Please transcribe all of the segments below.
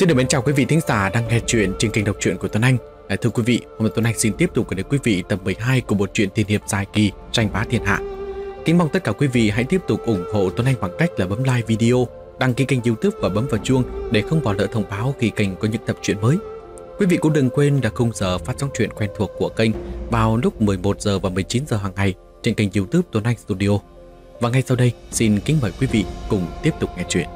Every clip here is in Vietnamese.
Xin được mến chào quý vị thính giả đang nghe chuyện trên kênh đọc truyện của Tuấn Anh. À, thưa quý vị, hôm nay Tuấn Anh xin tiếp tục gửi đến quý vị tập 12 của một truyện tiền hiệp dài kỳ tranh bá thiên hạ. Kính mong tất cả quý vị hãy tiếp tục ủng hộ Tuấn Anh bằng cách là bấm like video, đăng ký kênh YouTube và bấm vào chuông để không bỏ lỡ thông báo khi kênh có những tập truyện mới. Quý vị cũng đừng quên là khung giờ phát sóng truyện quen thuộc của kênh vào lúc 11 giờ và 19 giờ hàng ngày trên kênh YouTube Tuấn Anh Studio. Và ngay sau đây, xin kính mời quý vị cùng tiếp tục nghe chuyện.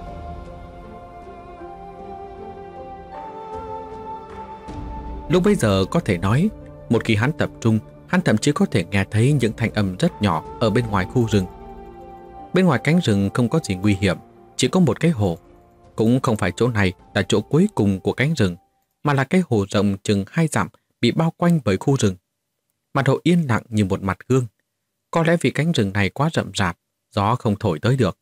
Lúc bây giờ có thể nói, một khi hắn tập trung, hắn thậm chí có thể nghe thấy những thanh âm rất nhỏ ở bên ngoài khu rừng. Bên ngoài cánh rừng không có gì nguy hiểm, chỉ có một cái hồ. Cũng không phải chỗ này là chỗ cuối cùng của cánh rừng, mà là cái hồ rộng chừng hai dặm bị bao quanh bởi khu rừng. Mặt hồ yên lặng như một mặt gương. Có lẽ vì cánh rừng này quá rậm rạp, gió không thổi tới được,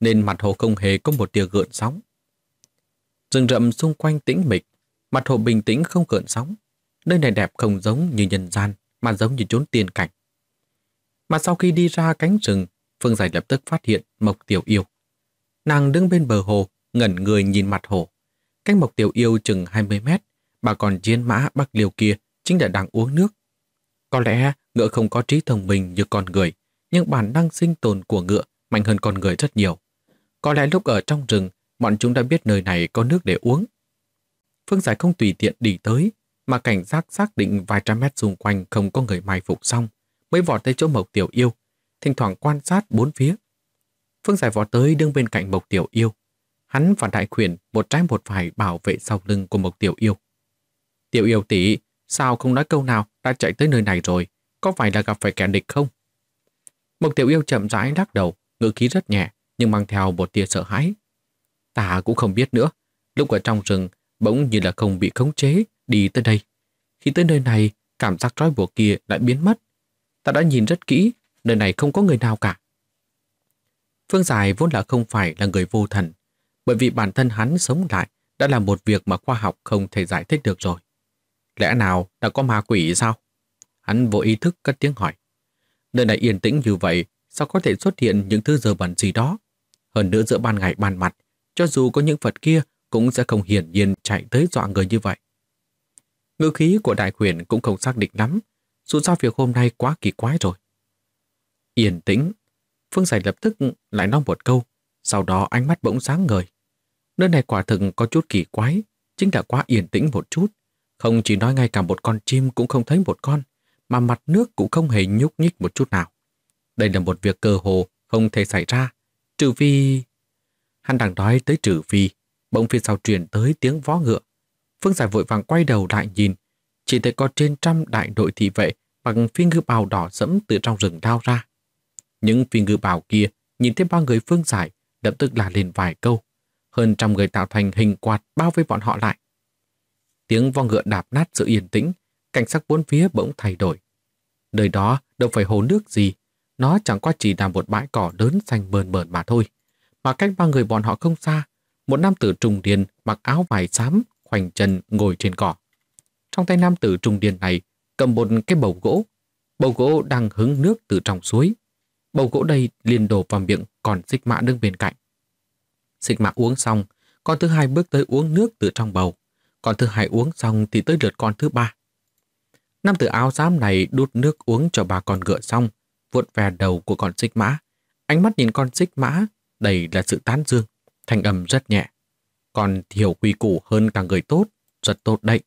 nên mặt hồ không hề có một tia gợn sóng. Rừng rậm xung quanh tĩnh mịch, Mặt hồ bình tĩnh không cợn sóng. Nơi này đẹp không giống như nhân gian, mà giống như trốn tiền cảnh. Mà sau khi đi ra cánh rừng, Phương Giải lập tức phát hiện Mộc Tiểu Yêu. Nàng đứng bên bờ hồ, ngẩn người nhìn mặt hồ. Cách Mộc Tiểu Yêu chừng 20 mét, bà còn chiến mã Bắc Liêu kia chính là đang uống nước. Có lẽ ngựa không có trí thông minh như con người, nhưng bản năng sinh tồn của ngựa mạnh hơn con người rất nhiều. Có lẽ lúc ở trong rừng, bọn chúng đã biết nơi này có nước để uống, Phương Giải không tùy tiện đi tới, mà cảnh giác xác định vài trăm mét xung quanh không có người mai phục xong, mới vọt tới chỗ Mộc Tiểu Yêu, thỉnh thoảng quan sát bốn phía. Phương Giải vọt tới đứng bên cạnh Mộc Tiểu Yêu. Hắn và Đại Khuyển một trái một phải bảo vệ sau lưng của Mộc Tiểu Yêu. Tiểu Yêu tỷ, sao không nói câu nào đã chạy tới nơi này rồi, có phải là gặp phải kẻ địch không? Mộc Tiểu Yêu chậm rãi lắc đầu, ngữ khí rất nhẹ, nhưng mang theo một tia sợ hãi. Ta cũng không biết nữa, lúc ở trong rừng bỗng như là không bị khống chế, đi tới đây. Khi tới nơi này, cảm giác trói buộc kia lại biến mất. Ta đã nhìn rất kỹ, nơi này không có người nào cả. Phương Giải vốn là không phải là người vô thần, bởi vì bản thân hắn sống lại đã là một việc mà khoa học không thể giải thích được rồi. Lẽ nào đã có ma quỷ sao? Hắn vô ý thức cất tiếng hỏi. Nơi này yên tĩnh như vậy, sao có thể xuất hiện những thứ dơ bẩn gì đó? Hơn nữa giữa ban ngày ban mặt, cho dù có những vật kia cũng sẽ không hiển nhiên chạy tới dọa người như vậy. Ngữ khí của đại huyền cũng không xác định lắm, dù sao việc hôm nay quá kỳ quái rồi. Yên tĩnh, Phương Sài lập tức lại nói một câu, sau đó ánh mắt bỗng sáng ngời. Nơi này quả thực có chút kỳ quái, chính là quá yên tĩnh một chút. Không chỉ nói ngay cả một con chim cũng không thấy một con, mà mặt nước cũng không hề nhúc nhích một chút nào. Đây là một việc cơ hồ không thể xảy ra, trừ vì Hắn đang nói tới trừ vì. Bỗng phía sau truyền tới tiếng vó ngựa. Phương Giải vội vàng quay đầu lại nhìn. Chỉ thấy có trên trăm đại đội thị vệ bằng phi ngư bào đỏ sẫm từ trong rừng lao ra. Những phi ngư bào kia nhìn thấy ba người Phương Giải lập tức là lên vài câu. Hơn trăm người tạo thành hình quạt bao vây bọn họ lại. Tiếng vo ngựa đạp nát sự yên tĩnh, cảnh sắc bốn phía bỗng thay đổi. đời đó đâu phải hồ nước gì, nó chẳng qua chỉ là một bãi cỏ lớn xanh mờn mờn mà thôi. Mà cách ba người bọn họ không xa một nam tử trung điên mặc áo vải xám, khoanh chân ngồi trên cỏ. Trong tay nam tử trung điên này cầm một cái bầu gỗ. Bầu gỗ đang hứng nước từ trong suối. Bầu gỗ đây liền đổ vào miệng còn xích mã đứng bên cạnh. Xích mã uống xong, con thứ hai bước tới uống nước từ trong bầu. Con thứ hai uống xong thì tới lượt con thứ ba. Nam tử áo xám này đút nước uống cho bà con ngựa xong, vuốt về đầu của con xích mã. Ánh mắt nhìn con xích mã, đầy là sự tán dương thanh âm rất nhẹ. Còn hiểu quy củ hơn cả người tốt, rất tốt đấy.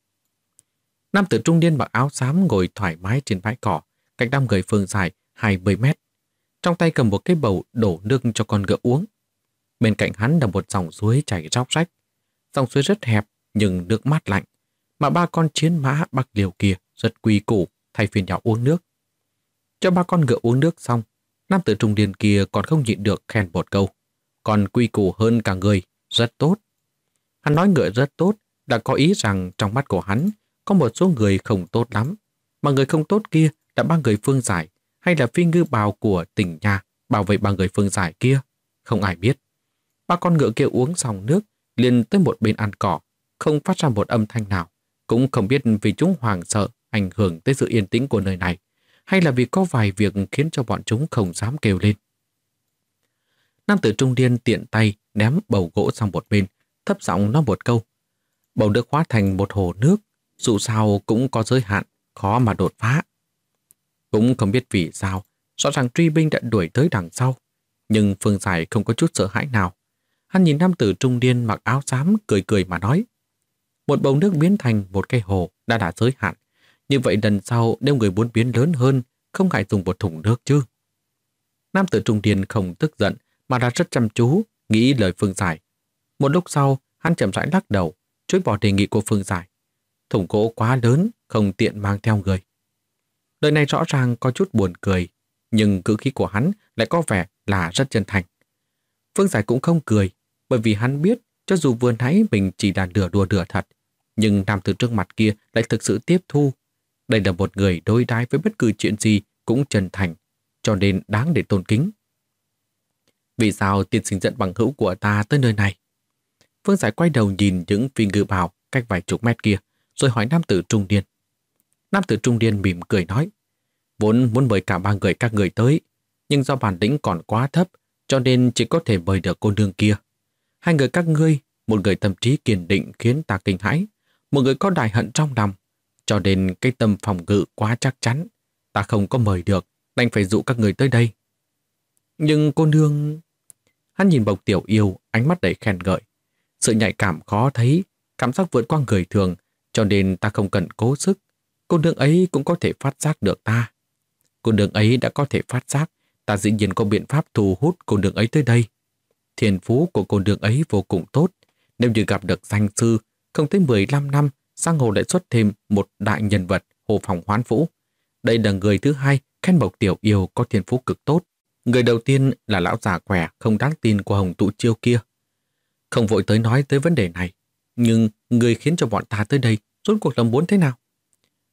Nam tử trung niên mặc áo xám ngồi thoải mái trên bãi cỏ, cách đám người phương dài 20 mét. Trong tay cầm một cái bầu đổ nước cho con ngựa uống. Bên cạnh hắn là một dòng suối chảy róc rách. Dòng suối rất hẹp nhưng nước mát lạnh, mà ba con chiến mã bạc liều kia rất quy củ thay phiên nhau uống nước. Cho ba con ngựa uống nước xong, nam tử trung niên kia còn không nhịn được khen một câu còn quy củ hơn cả người, rất tốt. Hắn nói ngựa rất tốt, đã có ý rằng trong mắt của hắn có một số người không tốt lắm, mà người không tốt kia là ba người phương giải hay là phi ngư bào của tỉnh nhà bảo vệ ba người phương giải kia, không ai biết. Ba con ngựa kia uống xong nước, liền tới một bên ăn cỏ, không phát ra một âm thanh nào, cũng không biết vì chúng hoàng sợ ảnh hưởng tới sự yên tĩnh của nơi này, hay là vì có vài việc khiến cho bọn chúng không dám kêu lên. Nam tử trung niên tiện tay ném bầu gỗ sang một bên, thấp giọng nói một câu. Bầu nước hóa thành một hồ nước, dù sao cũng có giới hạn, khó mà đột phá. Cũng không biết vì sao, rõ ràng truy binh đã đuổi tới đằng sau. Nhưng Phương Giải không có chút sợ hãi nào. Hắn nhìn nam tử trung niên mặc áo xám cười cười mà nói. Một bầu nước biến thành một cây hồ đã đã giới hạn. Như vậy lần sau nếu người muốn biến lớn hơn, không ngại dùng một thùng nước chứ. Nam tử trung niên không tức giận, mà đã rất chăm chú, nghĩ lời Phương Giải. Một lúc sau, hắn chậm rãi lắc đầu, chối bỏ đề nghị của Phương Giải. Thùng gỗ quá lớn, không tiện mang theo người. Lời này rõ ràng có chút buồn cười, nhưng cử khí của hắn lại có vẻ là rất chân thành. Phương Giải cũng không cười, bởi vì hắn biết cho dù vừa nãy mình chỉ là đùa đùa nửa thật, nhưng nam từ trước mặt kia lại thực sự tiếp thu. Đây là một người đối đãi với bất cứ chuyện gì cũng chân thành, cho nên đáng để tôn kính. Vì sao tiên sinh dẫn bằng hữu của ta tới nơi này? Phương Giải quay đầu nhìn những phi ngư bào cách vài chục mét kia, rồi hỏi nam tử trung niên. Nam tử trung niên mỉm cười nói, vốn muốn mời cả ba người các người tới, nhưng do bản lĩnh còn quá thấp, cho nên chỉ có thể mời được cô nương kia. Hai người các ngươi, một người tâm trí kiên định khiến ta kinh hãi, một người có đại hận trong lòng, cho nên cái tâm phòng ngự quá chắc chắn. Ta không có mời được, đành phải dụ các người tới đây. Nhưng cô nương... Hắn nhìn Bộc Tiểu Yêu, ánh mắt đầy khen ngợi. Sự nhạy cảm khó thấy, cảm giác vượt qua người thường, cho nên ta không cần cố sức. Cô nương ấy cũng có thể phát giác được ta. Cô nương ấy đã có thể phát giác, ta dĩ nhiên có biện pháp thu hút cô nương ấy tới đây. Thiền phú của cô nương ấy vô cùng tốt. Nếu như gặp được danh sư, không tới 15 năm, sang hồ lại xuất thêm một đại nhân vật, Hồ Phòng Hoán Vũ. Đây là người thứ hai khen Bộc Tiểu Yêu có thiên phú cực tốt, Người đầu tiên là lão già khỏe không đáng tin của Hồng Tụ Chiêu kia. Không vội tới nói tới vấn đề này, nhưng người khiến cho bọn ta tới đây rốt cuộc là muốn thế nào?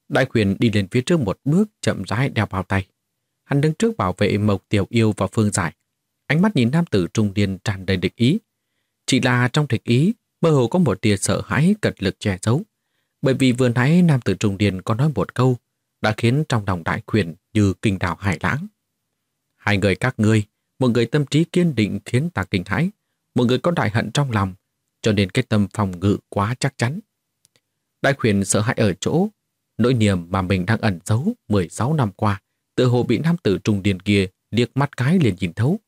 Đại quyền đi lên phía trước một bước chậm rãi đeo vào tay. Hắn đứng trước bảo vệ Mộc Tiểu Yêu và Phương Giải. Ánh mắt nhìn nam tử trung niên tràn đầy địch ý. Chỉ là trong địch ý, mơ hồ có một tia sợ hãi cật lực che giấu. Bởi vì vừa nãy nam tử trung niên có nói một câu đã khiến trong lòng đại quyền như kinh đảo hải lãng. Hai người các ngươi, một người tâm trí kiên định khiến ta kinh hãi, một người có đại hận trong lòng, cho nên cái tâm phòng ngự quá chắc chắn. Đại khuyển sợ hãi ở chỗ, nỗi niềm mà mình đang ẩn giấu 16 năm qua, tự hồ bị nam tử trung điền kia liếc mắt cái liền nhìn thấu.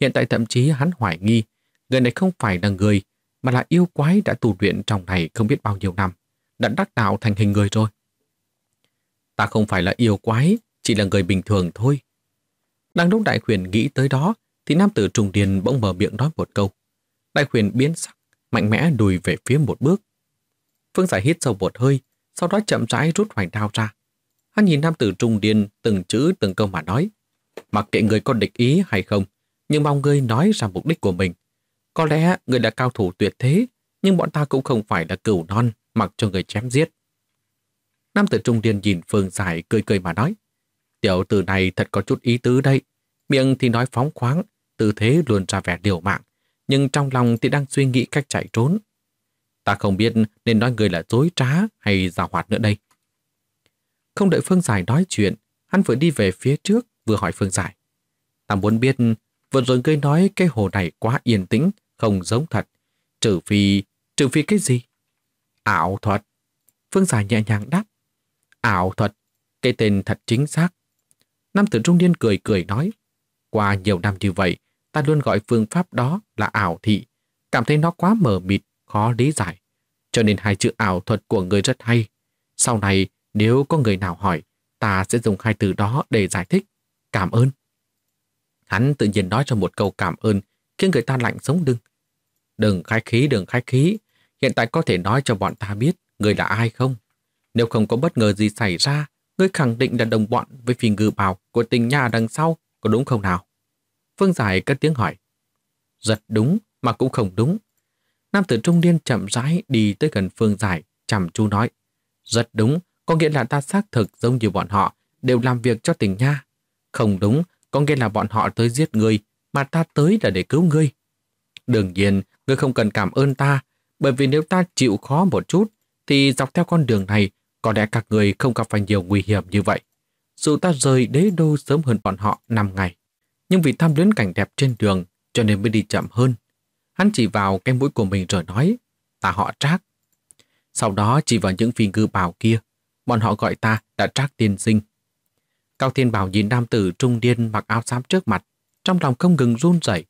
Hiện tại thậm chí hắn hoài nghi, người này không phải là người, mà là yêu quái đã tu luyện trong này không biết bao nhiêu năm, đã đắc đạo thành hình người rồi. Ta không phải là yêu quái, chỉ là người bình thường thôi. Đang lúc đại khuyển nghĩ tới đó, thì nam tử trùng điền bỗng mở miệng nói một câu. Đại khuyển biến sắc, mạnh mẽ đùi về phía một bước. Phương Giải hít sâu một hơi, sau đó chậm rãi rút hoành đao ra. Hắn nhìn nam tử trung điền từng chữ từng câu mà nói. Mặc kệ người có địch ý hay không, nhưng mong ngươi nói ra mục đích của mình. Có lẽ người đã cao thủ tuyệt thế, nhưng bọn ta cũng không phải là cửu non mặc cho người chém giết. Nam tử trung điên nhìn Phương Giải cười cười mà nói. Tiểu tử này thật có chút ý tứ đây. Miệng thì nói phóng khoáng, tư thế luôn ra vẻ điều mạng, nhưng trong lòng thì đang suy nghĩ cách chạy trốn. Ta không biết nên nói người là dối trá hay giả hoạt nữa đây. Không đợi Phương Giải nói chuyện, hắn vừa đi về phía trước vừa hỏi Phương Giải. Ta muốn biết, vừa rồi ngươi nói cái hồ này quá yên tĩnh, không giống thật. Trừ phi, trừ phi cái gì? Ảo thuật. Phương Giải nhẹ nhàng đáp. Ảo thuật, cái tên thật chính xác, Nam tử trung niên cười cười nói, qua nhiều năm như vậy, ta luôn gọi phương pháp đó là ảo thị, cảm thấy nó quá mờ mịt, khó lý giải. Cho nên hai chữ ảo thuật của người rất hay. Sau này, nếu có người nào hỏi, ta sẽ dùng hai từ đó để giải thích. Cảm ơn. Hắn tự nhiên nói cho một câu cảm ơn, khiến người ta lạnh sống lưng. Đừng khai khí, đừng khai khí. Hiện tại có thể nói cho bọn ta biết người là ai không? Nếu không có bất ngờ gì xảy ra, Ngươi khẳng định là đồng bọn với phi ngư bào của tình nhà đằng sau, có đúng không nào? Phương Giải cất tiếng hỏi. Giật đúng mà cũng không đúng. Nam tử trung niên chậm rãi đi tới gần Phương Giải, chăm chú nói. Giật đúng, có nghĩa là ta xác thực giống như bọn họ, đều làm việc cho tình nha. Không đúng, có nghĩa là bọn họ tới giết ngươi, mà ta tới là để cứu ngươi. Đương nhiên, ngươi không cần cảm ơn ta, bởi vì nếu ta chịu khó một chút, thì dọc theo con đường này có lẽ các người không gặp phải nhiều nguy hiểm như vậy. Dù ta rời đế đô sớm hơn bọn họ 5 ngày, nhưng vì tham luyến cảnh đẹp trên đường cho nên mới đi chậm hơn. Hắn chỉ vào cái mũi của mình rồi nói, ta họ trác. Sau đó chỉ vào những phi ngư bào kia, bọn họ gọi ta là trác tiên sinh. Cao Thiên Bảo nhìn nam tử trung niên mặc áo xám trước mặt, trong lòng không ngừng run rẩy.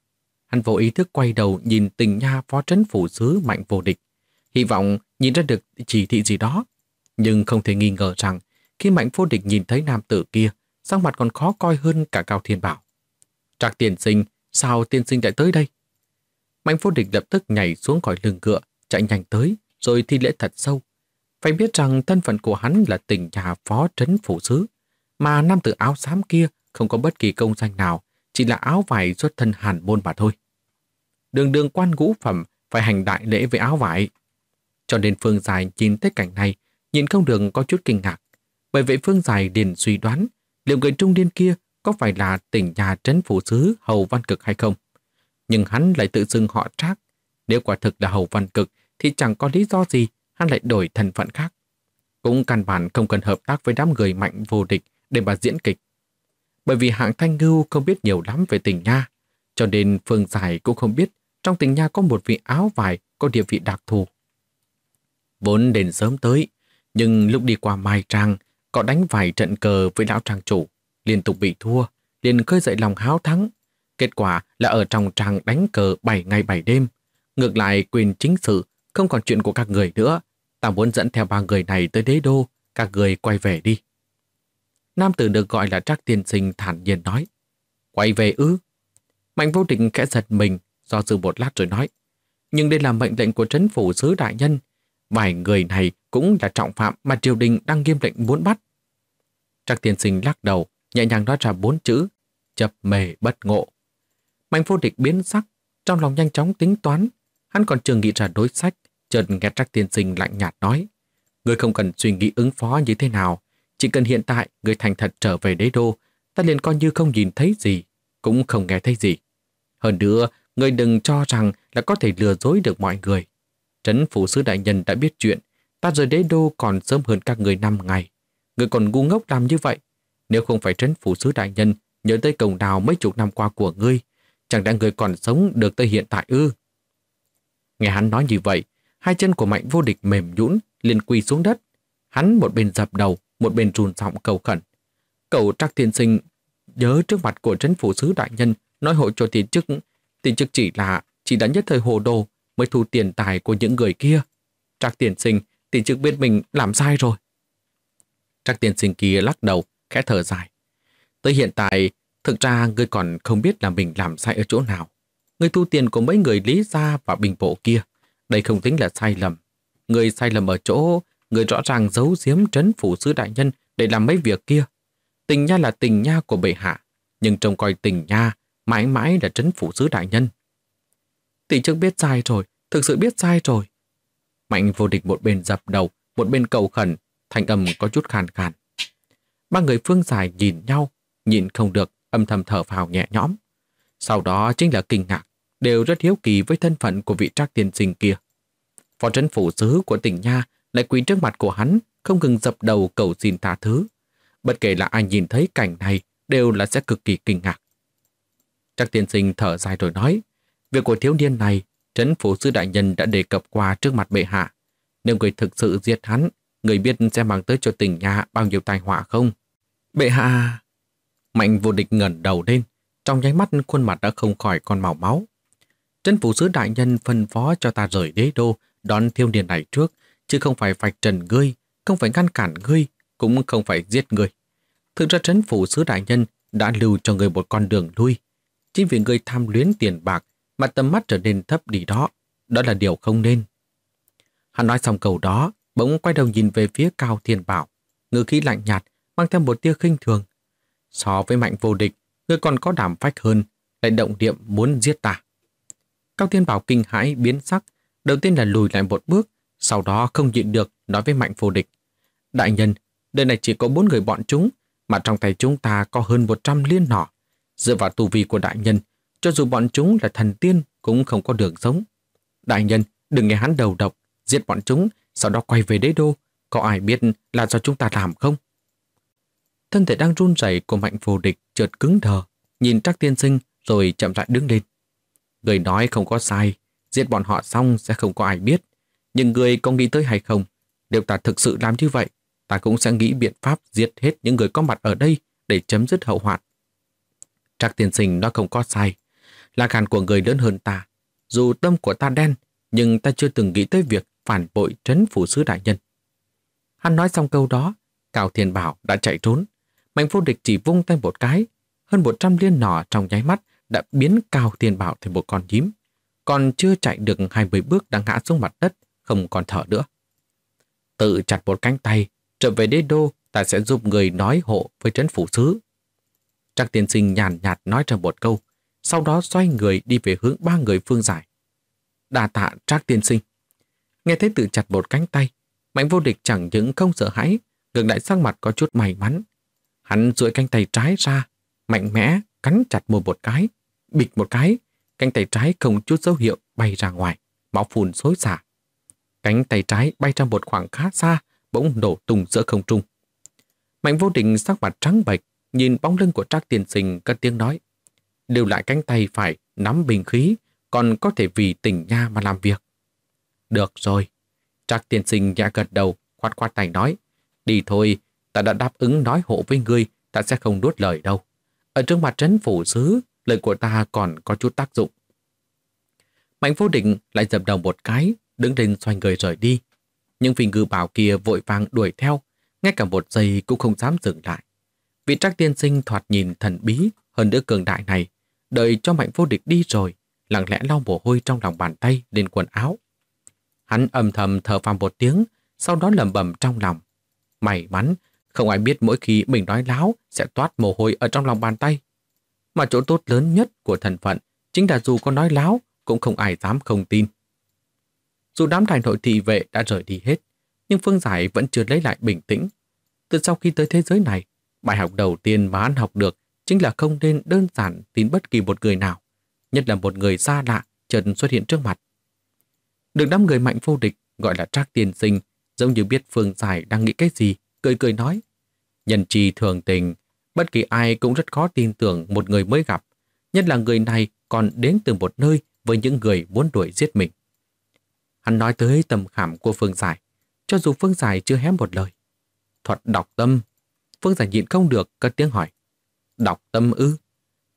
Hắn vô ý thức quay đầu nhìn tình nha phó trấn phủ sứ mạnh vô địch, hy vọng nhìn ra được chỉ thị gì đó. Nhưng không thể nghi ngờ rằng khi Mạnh Vô Địch nhìn thấy nam tử kia, sắc mặt còn khó coi hơn cả Cao Thiên Bảo. Trạc tiền sinh, sao tiên sinh lại tới đây? Mạnh Vô Địch lập tức nhảy xuống khỏi lưng ngựa, chạy nhanh tới, rồi thi lễ thật sâu. Phải biết rằng thân phận của hắn là tỉnh nhà phó trấn phủ sứ, mà nam tử áo xám kia không có bất kỳ công danh nào, chỉ là áo vải xuất thân hàn môn mà thôi. Đường đường quan ngũ phẩm phải hành đại lễ với áo vải. Cho nên Phương Dài nhìn thấy cảnh này nhìn không được có chút kinh ngạc. Bởi vậy Phương Giải liền suy đoán liệu người trung niên kia có phải là tỉnh nhà trấn phủ sứ Hầu Văn Cực hay không. Nhưng hắn lại tự xưng họ Trác. Nếu quả thực là Hầu Văn Cực thì chẳng có lý do gì hắn lại đổi thân phận khác. Cũng căn bản không cần hợp tác với đám người mạnh vô địch để mà diễn kịch. Bởi vì hạng thanh ngưu không biết nhiều lắm về tỉnh Nha, cho nên Phương Giải cũng không biết trong tỉnh Nha có một vị áo vải có địa vị đặc thù. Vốn đền sớm tới, nhưng lúc đi qua Mai Trang, có đánh vài trận cờ với lão trang chủ, liên tục bị thua, liền khơi dậy lòng háo thắng. Kết quả là ở trong trang đánh cờ 7 ngày 7 đêm. Ngược lại quyền chính sự, không còn chuyện của các người nữa. Ta muốn dẫn theo ba người này tới đế đô, các người quay về đi. Nam tử được gọi là Trác Tiên Sinh thản nhiên nói. Quay về ư? Mạnh vô địch khẽ giật mình, do dự một lát rồi nói. Nhưng đây là mệnh lệnh của trấn phủ sứ đại nhân, vài người này cũng là trọng phạm mà triều đình đang nghiêm lệnh muốn bắt. Trác tiên sinh lắc đầu, nhẹ nhàng nói ra bốn chữ, chập mề bất ngộ. Mạnh vô địch biến sắc, trong lòng nhanh chóng tính toán, hắn còn chưa nghĩ ra đối sách, chợt nghe Trác tiên sinh lạnh nhạt nói. Người không cần suy nghĩ ứng phó như thế nào, chỉ cần hiện tại người thành thật trở về đế đô, ta liền coi như không nhìn thấy gì, cũng không nghe thấy gì. Hơn nữa, người đừng cho rằng là có thể lừa dối được mọi người. Trấn phủ sứ đại nhân đã biết chuyện, ta rời đế đô còn sớm hơn các người năm ngày. Người còn ngu ngốc làm như vậy. Nếu không phải trấn phủ sứ đại nhân nhớ tới cổng đào mấy chục năm qua của ngươi, chẳng lẽ người còn sống được tới hiện tại ư? Nghe hắn nói như vậy, hai chân của mạnh vô địch mềm nhũn liền quỳ xuống đất. Hắn một bên dập đầu, một bên run giọng cầu khẩn. Cầu trắc thiên sinh nhớ trước mặt của trấn phủ sứ đại nhân nói hội cho tiền chức, tiền chức chỉ là chỉ đã nhất thời hồ đồ, mới thu tiền tài của những người kia. Trác tiền sinh thì chứng biết mình làm sai rồi. Trác tiền sinh kia lắc đầu, khẽ thở dài. Tới hiện tại, thực ra ngươi còn không biết là mình làm sai ở chỗ nào. Ngươi thu tiền của mấy người Lý Gia và Bình Bộ kia. Đây không tính là sai lầm. Ngươi sai lầm ở chỗ, ngươi rõ ràng giấu giếm trấn phủ sứ đại nhân để làm mấy việc kia. Tình nha là tình nha của bệ hạ, nhưng trông coi tình nha mãi mãi là trấn phủ sứ đại nhân. Tỷ trước biết sai rồi, thực sự biết sai rồi. Mạnh vô địch một bên dập đầu, một bên cầu khẩn, thanh âm có chút khàn khàn. Ba người phương giải nhìn nhau, nhìn không được, âm thầm thở phào nhẹ nhõm. Sau đó chính là kinh ngạc, đều rất hiếu kỳ với thân phận của vị trác tiên sinh kia. Phó trấn phủ sứ của tỉnh Nha lại quỳ trước mặt của hắn, không ngừng dập đầu cầu xin tha thứ. Bất kể là ai nhìn thấy cảnh này, đều là sẽ cực kỳ kinh ngạc. Trác tiên sinh thở dài rồi nói, Việc của thiếu niên này, trấn phủ sư đại nhân đã đề cập qua trước mặt bệ hạ. Nếu người thực sự giết hắn, người biết sẽ mang tới cho tỉnh nhà bao nhiêu tai họa không? Bệ hạ... Mạnh vô địch ngẩn đầu lên, trong nháy mắt khuôn mặt đã không khỏi còn màu máu. Trấn phủ sứ đại nhân phân phó cho ta rời đế đô, đón thiêu niên này trước, chứ không phải vạch trần ngươi, không phải ngăn cản ngươi, cũng không phải giết ngươi. Thực ra trấn phủ sứ đại nhân đã lưu cho người một con đường lui. Chính vì người tham luyến tiền bạc mà tầm mắt trở nên thấp đi đó. Đó là điều không nên. Hắn nói xong câu đó, bỗng quay đầu nhìn về phía Cao Thiên Bảo, ngữ khí lạnh nhạt, mang theo một tia khinh thường. So với mạnh vô địch, người còn có đảm phách hơn, lại động điểm muốn giết ta. Cao Thiên Bảo kinh hãi biến sắc, đầu tiên là lùi lại một bước, sau đó không nhịn được nói với mạnh vô địch. Đại nhân, đây này chỉ có bốn người bọn chúng, mà trong tay chúng ta có hơn 100 liên nỏ. Dựa vào tù vi của đại nhân, cho dù bọn chúng là thần tiên cũng không có đường sống. Đại nhân, đừng nghe hắn đầu độc, giết bọn chúng, sau đó quay về đế đô. Có ai biết là do chúng ta làm không? Thân thể đang run rẩy của mạnh phù địch chợt cứng đờ, nhìn trác tiên sinh rồi chậm rãi đứng lên. Người nói không có sai, giết bọn họ xong sẽ không có ai biết. Nhưng người có nghĩ tới hay không? Nếu ta thực sự làm như vậy, ta cũng sẽ nghĩ biện pháp giết hết những người có mặt ở đây để chấm dứt hậu hoạn. Trác tiên sinh nói không có sai, là gan của người lớn hơn ta. Dù tâm của ta đen, nhưng ta chưa từng nghĩ tới việc phản bội trấn phủ sứ đại nhân. Hắn nói xong câu đó, Cao Thiên Bảo đã chạy trốn. Mạnh Phu địch chỉ vung tay một cái, hơn một trăm liên nỏ trong nháy mắt đã biến Cao Thiên Bảo thành một con nhím. Còn chưa chạy được hai mươi bước đã ngã xuống mặt đất, không còn thở nữa. Tự chặt một cánh tay, trở về đế đô, ta sẽ giúp người nói hộ với trấn phủ sứ. Trác tiên sinh nhàn nhạt nói ra một câu, sau đó xoay người đi về hướng ba người phương giải. Đà tạ trác tiên sinh. Nghe thấy tự chặt một cánh tay, mạnh vô địch chẳng những không sợ hãi, ngược lại sang mặt có chút may mắn. Hắn duỗi cánh tay trái ra, mạnh mẽ cắn chặt môi một cái, bịch một cái, cánh tay trái không chút dấu hiệu bay ra ngoài, máu phun xối xả. Cánh tay trái bay ra một khoảng khá xa, bỗng nổ tung giữa không trung. Mạnh vô định sắc mặt trắng bệch, nhìn bóng lưng của Trác Tiên Sinh cất tiếng nói lưu lại cánh tay phải nắm bình khí, còn có thể vì tỉnh nha mà làm việc. Được rồi. Trác tiên sinh nhẹ gật đầu, khoát khoát tay nói. Đi thôi, ta đã đáp ứng nói hộ với ngươi, ta sẽ không đốt lời đâu. Ở trước mặt trấn phủ xứ, lời của ta còn có chút tác dụng. Mạnh vô định lại dập đầu một cái, đứng lên xoay người rời đi. Nhưng vì ngư bảo kia vội vàng đuổi theo, ngay cả một giây cũng không dám dừng lại. Vị trác tiên sinh thoạt nhìn thần bí hơn đứa cường đại này, đợi cho mạnh vô địch đi rồi, lặng lẽ lau mồ hôi trong lòng bàn tay lên quần áo. Hắn âm thầm thở phào một tiếng, sau đó lầm bầm trong lòng. May mắn, không ai biết mỗi khi mình nói láo sẽ toát mồ hôi ở trong lòng bàn tay. Mà chỗ tốt lớn nhất của thần phận chính là dù có nói láo cũng không ai dám không tin. Dù đám thành nội thị vệ đã rời đi hết, nhưng Phương Giải vẫn chưa lấy lại bình tĩnh. Từ sau khi tới thế giới này, bài học đầu tiên mà hắn học được chính là không nên đơn giản tin bất kỳ một người nào, nhất là một người xa lạ chợt xuất hiện trước mặt. Được đám người mạnh vô địch gọi là Trác Tiên Sinh, giống như biết Phương Giải đang nghĩ cái gì, cười cười nói. Nhân trì thường tình, bất kỳ ai cũng rất khó tin tưởng một người mới gặp, nhất là người này còn đến từ một nơi với những người muốn đuổi giết mình. Hắn nói tới tầm khảm của Phương Giải, cho dù Phương Giải chưa hé một lời. Thuật đọc tâm, Phương Giải nhịn không được cất tiếng hỏi đọc tâm ư.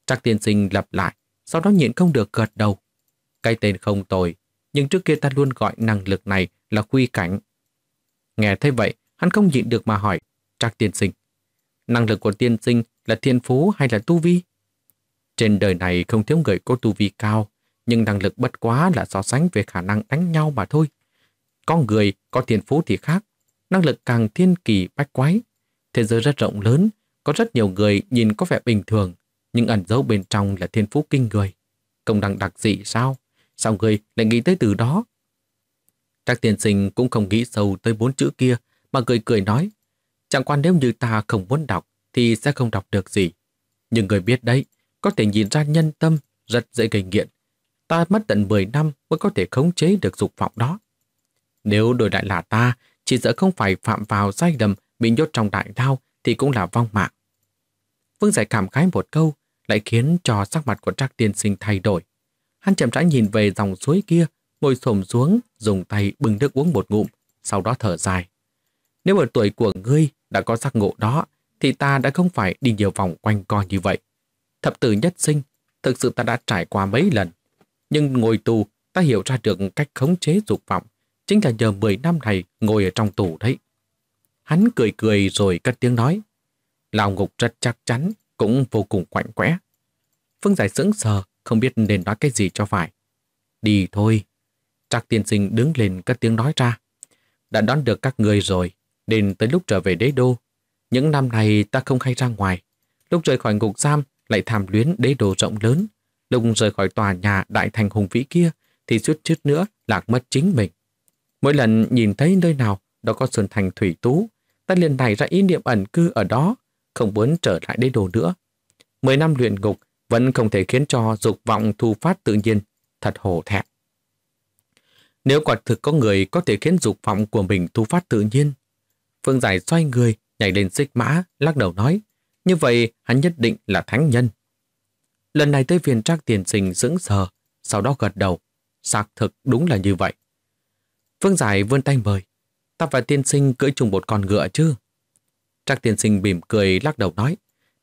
Trác tiên sinh lặp lại, sau đó nhịn không được gật đầu. Cái tên không tồi, nhưng trước kia ta luôn gọi năng lực này là quy cảnh. Nghe thấy vậy, hắn không nhịn được mà hỏi, Trác tiên sinh, năng lực của tiên sinh là thiên phú hay là tu vi? Trên đời này không thiếu người có tu vi cao, nhưng năng lực bất quá là so sánh về khả năng đánh nhau mà thôi. Có người, có thiên phú thì khác, năng lực càng thiên kỳ bách quái. Thế giới rất rộng lớn, có rất nhiều người nhìn có vẻ bình thường, nhưng ẩn dấu bên trong là thiên phú kinh người. Công đăng đặc dị sao? Sao người lại nghĩ tới từ đó? Trác tiền sinh cũng không nghĩ sâu tới bốn chữ kia, mà cười cười nói, chẳng quan nếu như ta không muốn đọc thì sẽ không đọc được gì. Nhưng người biết đấy, có thể nhìn ra nhân tâm rất dễ gây nghiện. Ta mất tận 10 năm mới có thể khống chế được dục vọng đó. Nếu đổi đại là ta, chỉ sợ không phải phạm vào sai lầm bị nhốt trong đại lao thì cũng là vong mạng. Vương Giải cảm khái một câu, lại khiến cho sắc mặt của Trác Tiên Sinh thay đổi. Hắn chậm rãi nhìn về dòng suối kia, ngồi xổm xuống, dùng tay bưng nước uống một ngụm, sau đó thở dài. Nếu ở tuổi của ngươi đã có giác ngộ đó, thì ta đã không phải đi nhiều vòng quanh co như vậy. Thập tử nhất sinh, thực sự ta đã trải qua mấy lần. Nhưng ngồi tù, ta hiểu ra được cách khống chế dục vọng, chính là nhờ 10 năm này ngồi ở trong tù đấy. Hắn cười cười rồi cất tiếng nói. Lão Ngục rất chắc chắn, cũng vô cùng quạnh quẽ. Phương Giải sững sờ, không biết nên nói cái gì cho phải. Đi thôi. Trạc tiên sinh đứng lên cất tiếng nói ra. Đã đón được các người rồi, đến tới lúc trở về đế đô. Những năm này ta không hay ra ngoài. Lúc rời khỏi ngục giam lại tham luyến đế đô rộng lớn. Lúc rời khỏi tòa nhà đại thành hùng vĩ kia thì suốt chút nữa lạc mất chính mình. Mỗi lần nhìn thấy nơi nào đó có sơn thành thủy tú, ta liền nảy ra ý niệm ẩn cư ở đó không muốn trở lại đây đồ nữa. Mười năm luyện ngục vẫn không thể khiến cho dục vọng thu phát tự nhiên, thật hổ thẹn. Nếu quả thực có người có thể khiến dục vọng của mình thu phát tự nhiên, Phương Giải xoay người, nhảy lên xích mã, lắc đầu nói, như vậy hắn nhất định là thánh nhân. Lần này tới phiền trác tiền sinh sững sờ, sau đó gật đầu, xác thực đúng là như vậy. Phương Giải vươn tay mời, ta và tiên sinh cưỡi chung một con ngựa chứ? Trác tiên sinh mỉm cười lắc đầu nói,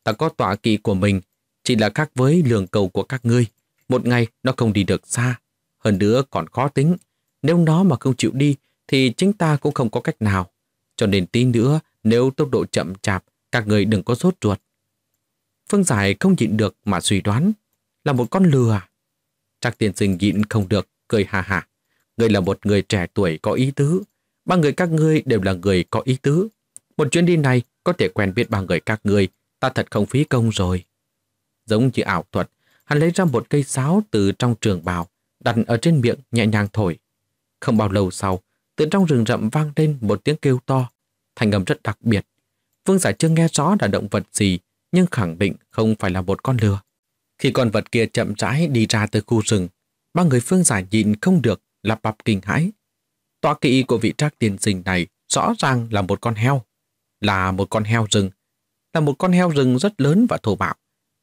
ta có tọa kỵ của mình, chỉ là khác với lường cầu của các ngươi. Một ngày nó không đi được xa, hơn nữa còn khó tính. Nếu nó mà không chịu đi thì chính ta cũng không có cách nào. Cho nên tin nữa nếu tốc độ chậm chạp, các người đừng có sốt ruột. Phương Giải không nhịn được mà suy đoán, là một con lừa à? Trác tiên sinh nhịn không được, cười hà hà. Người là một người trẻ tuổi có ý tứ, ba người các ngươi đều là người có ý tứ. Một chuyến đi này có thể quen biết ba người các ngươi, ta thật không phí công rồi. Giống như ảo thuật, hắn lấy ra một cây sáo từ trong trường bào, đặt ở trên miệng nhẹ nhàng thổi. Không bao lâu sau, từ trong rừng rậm vang lên một tiếng kêu to, thành âm rất đặc biệt. Vương Giải chưa nghe rõ là động vật gì, nhưng khẳng định không phải là một con lừa. Khi con vật kia chậm rãi đi ra từ khu rừng, ba người Phương Giải nhìn không được, lặp bặp kinh hãi. Tọa kỵ của vị trác tiền sinh này rõ ràng là một con heo là một con heo rừng. Là một con heo rừng rất lớn và thô bạo.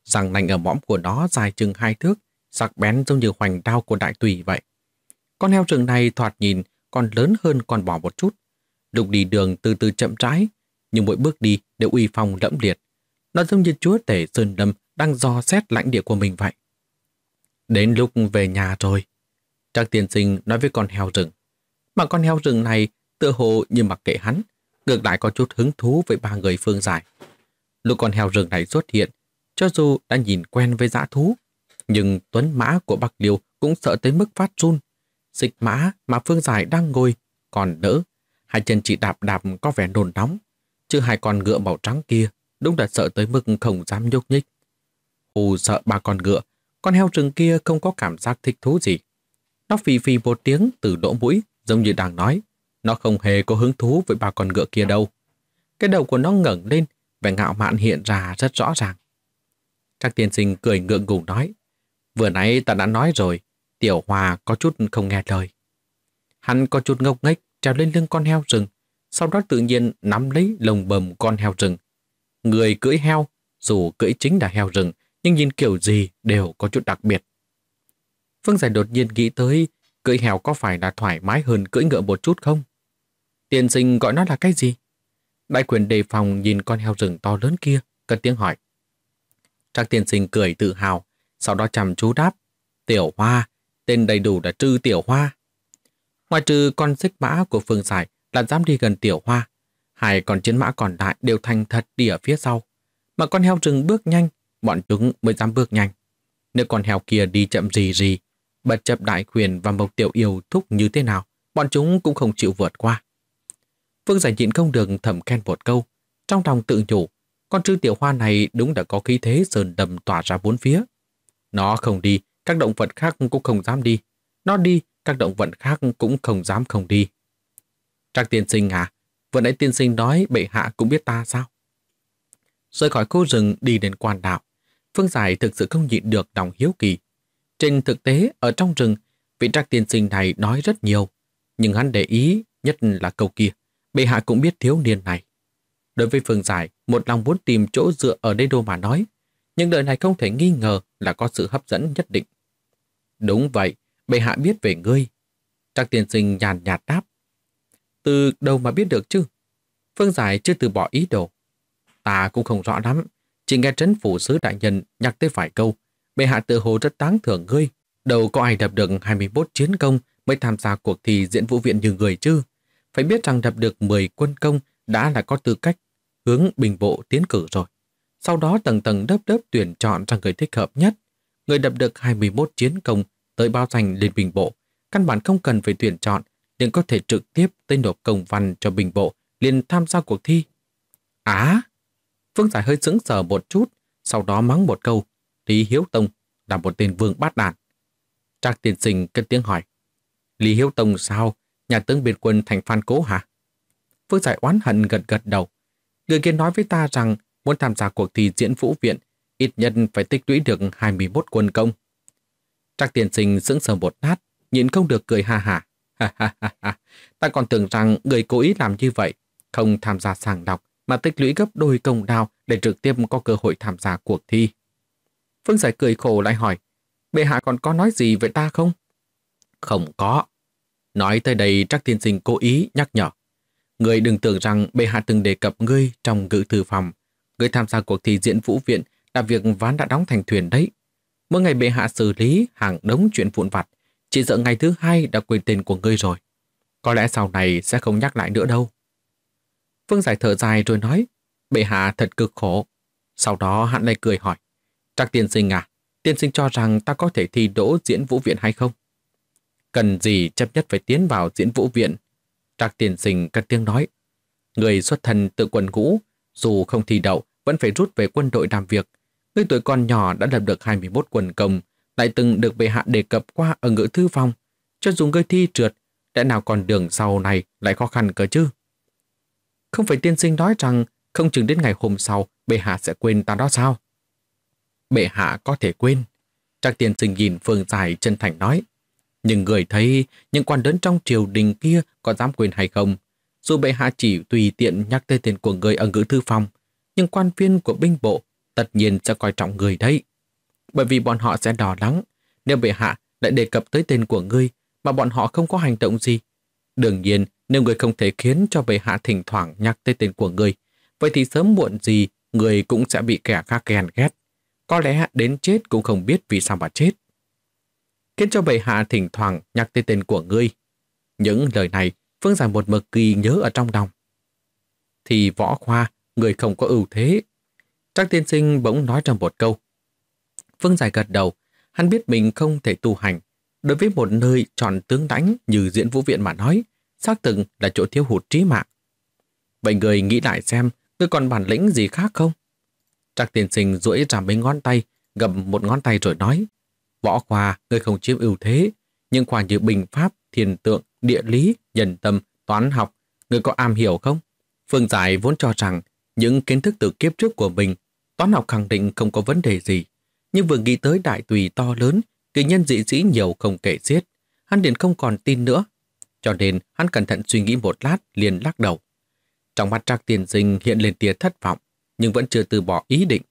Răng nành ở mõm của nó dài chừng hai thước, sắc bén giống như hoành đao của đại tùy vậy. Con heo rừng này thoạt nhìn còn lớn hơn con bò một chút. Lúc đi đường từ từ chậm rãi, nhưng mỗi bước đi đều uy phong lẫm liệt. Nó giống như chúa tể Sơn Lâm đang dò xét lãnh địa của mình vậy. Đến lúc về nhà rồi, Trang Tiên Sinh nói với con heo rừng. Mà con heo rừng này tựa hồ như mặc kệ hắn, ngược lại có chút hứng thú với ba người phương giải. Lúc con heo rừng này xuất hiện, cho dù đã nhìn quen với dã thú, nhưng tuấn mã của bạc Liêu cũng sợ tới mức phát run. Dịch mã mà phương giải đang ngồi, còn đỡ, hai chân chỉ đạp đạp có vẻ nôn nóng, chứ hai con ngựa màu trắng kia đúng là sợ tới mức không dám nhúc nhích. Hù sợ ba con ngựa, con heo rừng kia không có cảm giác thích thú gì. Nó phì phì một tiếng từ đỗ mũi, giống như đang nói. Nó không hề có hứng thú với ba con ngựa kia đâu. Cái đầu của nó ngẩng lên, vẻ ngạo mạn hiện ra rất rõ ràng. Trác tiên sinh cười ngượng ngùng nói, vừa nãy ta đã nói rồi, tiểu hòa có chút không nghe lời. Hắn có chút ngốc nghếch trèo lên lưng con heo rừng, sau đó tự nhiên nắm lấy lồng bầm con heo rừng. Người cưỡi heo, dù cưỡi chính là heo rừng, nhưng nhìn kiểu gì đều có chút đặc biệt. Phương Giải đột nhiên nghĩ tới, cưỡi heo có phải là thoải mái hơn cưỡi ngựa một chút không? Tiền sinh gọi nó là cái gì? Đại quyền đề phòng nhìn con heo rừng to lớn kia, cất tiếng hỏi. Trác tiền sinh cười tự hào, sau đó chăm chú đáp. Tiểu Hoa, tên đầy đủ là Trư Tiểu Hoa. Ngoài trừ con xích mã của Phương Giải là dám đi gần Tiểu Hoa, hai con chiến mã còn lại đều thành thật đi ở phía sau. Mà con heo rừng bước nhanh, bọn chúng mới dám bước nhanh. Nếu con heo kia đi chậm gì gì, bất chấp đại quyền và mộc tiểu yêu thúc như thế nào, bọn chúng cũng không chịu vượt qua. Phương Giải nhịn không được thầm khen một câu. Trong lòng tự nhủ, con trư tiểu hoa này đúng đã có khí thế sơn đầm tỏa ra bốn phía. Nó không đi, các động vật khác cũng không dám đi. Nó đi, các động vật khác cũng không dám không đi. trang tiên sinh à, vừa nãy tiên sinh nói bệ hạ cũng biết ta sao? Rời khỏi khu rừng đi đến quan đạo, Phương Giải thực sự không nhịn được lòng hiếu kỳ. Trên thực tế, ở trong rừng, vị trác tiên sinh này nói rất nhiều, nhưng hắn để ý nhất là câu kia. Bệ hạ cũng biết thiếu niên này. Đối với Phương Giải, một lòng muốn tìm chỗ dựa ở đây đô mà nói, nhưng đời này không thể nghi ngờ là có sự hấp dẫn nhất định. Đúng vậy, bệ hạ biết về ngươi. trang tiền sinh nhàn nhạt đáp. Từ đâu mà biết được chứ? Phương Giải chưa từ bỏ ý đồ. Ta cũng không rõ lắm, chỉ nghe trấn phủ sứ đại nhân nhắc tới vài câu. Bệ hạ tự hồ rất tán thưởng ngươi, đâu có ai đập được 21 chiến công mới tham gia cuộc thi diễn vũ viện như người chứ. Phải biết rằng đập được 10 quân công đã là có tư cách hướng bình bộ tiến cử rồi. Sau đó tầng tầng đớp đớp tuyển chọn ra người thích hợp nhất. Người đập được 21 chiến công tới bao thành lên bình bộ. Căn bản không cần phải tuyển chọn, nhưng có thể trực tiếp tên nộp công văn cho bình bộ liền tham gia cuộc thi. Á! Phương Giải hơi sững sờ một chút, sau đó mắng một câu. Lý Hiếu Tông là một tên vương bát đàn. Trác tiền sinh cất tiếng hỏi. Lý Hiếu Tông sao? nhà tướng biên quân thành Phan Cố hả? Phương Giải oán hận gật gật đầu. Người kia nói với ta rằng muốn tham gia cuộc thi diễn vũ viện, ít nhất phải tích lũy được 21 quân công. Trác tiền sinh sững sờ một nát, nhìn không được cười ha ha. Ha ha ha ha, ta còn tưởng rằng người cố ý làm như vậy, không tham gia sàng đọc, mà tích lũy gấp đôi công đao để trực tiếp có cơ hội tham gia cuộc thi. Phương Giải cười khổ lại hỏi, bệ hạ còn có nói gì về ta không? Không có. Nói tới đây Trác Tiên Sinh cố ý nhắc nhở. Người đừng tưởng rằng bệ hạ từng đề cập ngươi trong ngữ thư phòng. Người tham gia cuộc thi diễn vũ viện là việc ván đã đóng thành thuyền đấy. Mỗi ngày bệ hạ xử lý hàng đống chuyện vụn vặt. Chỉ sợ ngày thứ hai đã quên tên của ngươi rồi. Có lẽ sau này sẽ không nhắc lại nữa đâu. Phương Giải thở dài rồi nói, bệ hạ thật cực khổ. Sau đó hắn lại cười hỏi, Trác tiên sinh à, tiên sinh cho rằng ta có thể thi đỗ diễn vũ viện hay không? cần gì chấp nhất phải tiến vào diễn vũ viện. Trạc tiền sinh cất tiếng nói, người xuất thân tự quân ngũ, dù không thi đậu, vẫn phải rút về quân đội làm việc. Người tuổi con nhỏ đã lập được 21 quần công, lại từng được bệ hạ đề cập qua ở ngữ thư phong, Cho dù ngươi thi trượt, đã nào còn đường sau này lại khó khăn cơ chứ? Không phải tiên sinh nói rằng không chừng đến ngày hôm sau bệ hạ sẽ quên ta đó sao? Bệ hạ có thể quên. Trạc Tiền sinh nhìn phương dài chân thành nói. Nhưng người thấy những quan đấn trong triều đình kia có dám quên hay không? Dù bệ hạ chỉ tùy tiện nhắc tên tiền của người ở ngữ thư phòng, nhưng quan viên của binh bộ tất nhiên sẽ coi trọng người đấy. Bởi vì bọn họ sẽ đỏ lắng nếu bệ hạ lại đề cập tới tên của ngươi mà bọn họ không có hành động gì. Đương nhiên, nếu người không thể khiến cho bệ hạ thỉnh thoảng nhắc tới tên của ngươi, vậy thì sớm muộn gì người cũng sẽ bị kẻ khác ghen ghét. Có lẽ đến chết cũng không biết vì sao mà chết khiến cho bệ hạ thỉnh thoảng nhắc tới tên của ngươi. Những lời này Phương Giải một mực ghi nhớ ở trong lòng. Thì võ khoa, người không có ưu thế. Trác tiên sinh bỗng nói trong một câu. Phương Giải gật đầu, hắn biết mình không thể tu hành. Đối với một nơi tròn tướng đánh như diễn vũ viện mà nói, xác từng là chỗ thiếu hụt trí mạng. Vậy người nghĩ lại xem, ngươi còn bản lĩnh gì khác không? Trác tiên sinh duỗi ra mấy ngón tay, gầm một ngón tay rồi nói. Võ khoa, người không chiếm ưu thế, nhưng khoa như bình pháp, thiền tượng, địa lý, nhân tâm, toán học, người có am hiểu không? Phương Giải vốn cho rằng những kiến thức từ kiếp trước của mình, toán học khẳng định không có vấn đề gì. Nhưng vừa nghĩ tới đại tùy to lớn, kỳ nhân dị sĩ nhiều không kể xiết, hắn liền không còn tin nữa. Cho nên hắn cẩn thận suy nghĩ một lát liền lắc đầu. Trong mắt Trác Tiền Sinh hiện lên tia thất vọng, nhưng vẫn chưa từ bỏ ý định.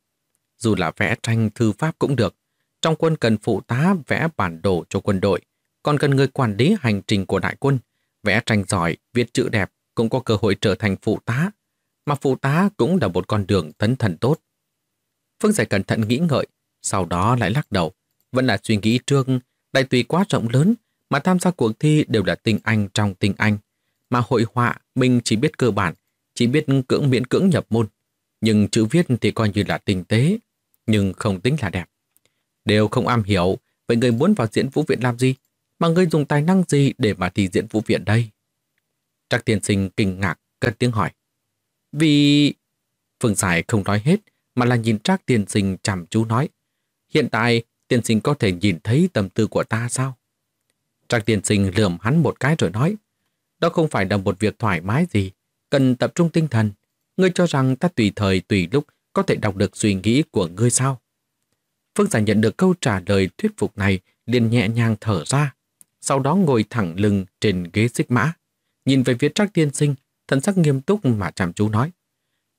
Dù là vẽ tranh thư pháp cũng được, trong quân cần phụ tá vẽ bản đồ cho quân đội, còn cần người quản lý hành trình của đại quân. Vẽ tranh giỏi, viết chữ đẹp cũng có cơ hội trở thành phụ tá, mà phụ tá cũng là một con đường tấn thần tốt. Phương Giải cẩn thận nghĩ ngợi, sau đó lại lắc đầu. Vẫn là suy nghĩ trương đại tùy quá rộng lớn, mà tham gia cuộc thi đều là tình anh trong tình anh. Mà hội họa mình chỉ biết cơ bản, chỉ biết cưỡng miễn cưỡng nhập môn. Nhưng chữ viết thì coi như là tinh tế, nhưng không tính là đẹp đều không am hiểu, vậy người muốn vào diễn vũ viện làm gì? Mà người dùng tài năng gì để mà thi diễn vũ viện đây? Trác tiên sinh kinh ngạc, cất tiếng hỏi. Vì... Phương Sải không nói hết, mà là nhìn Trác tiên sinh chăm chú nói. Hiện tại, tiên sinh có thể nhìn thấy tâm tư của ta sao? Trác tiên sinh lườm hắn một cái rồi nói. Đó không phải là một việc thoải mái gì, cần tập trung tinh thần. Ngươi cho rằng ta tùy thời tùy lúc có thể đọc được suy nghĩ của ngươi sao? Phương Giả nhận được câu trả lời thuyết phục này liền nhẹ nhàng thở ra, sau đó ngồi thẳng lưng trên ghế xích mã. Nhìn về phía Trác Tiên Sinh, thần sắc nghiêm túc mà chăm chú nói.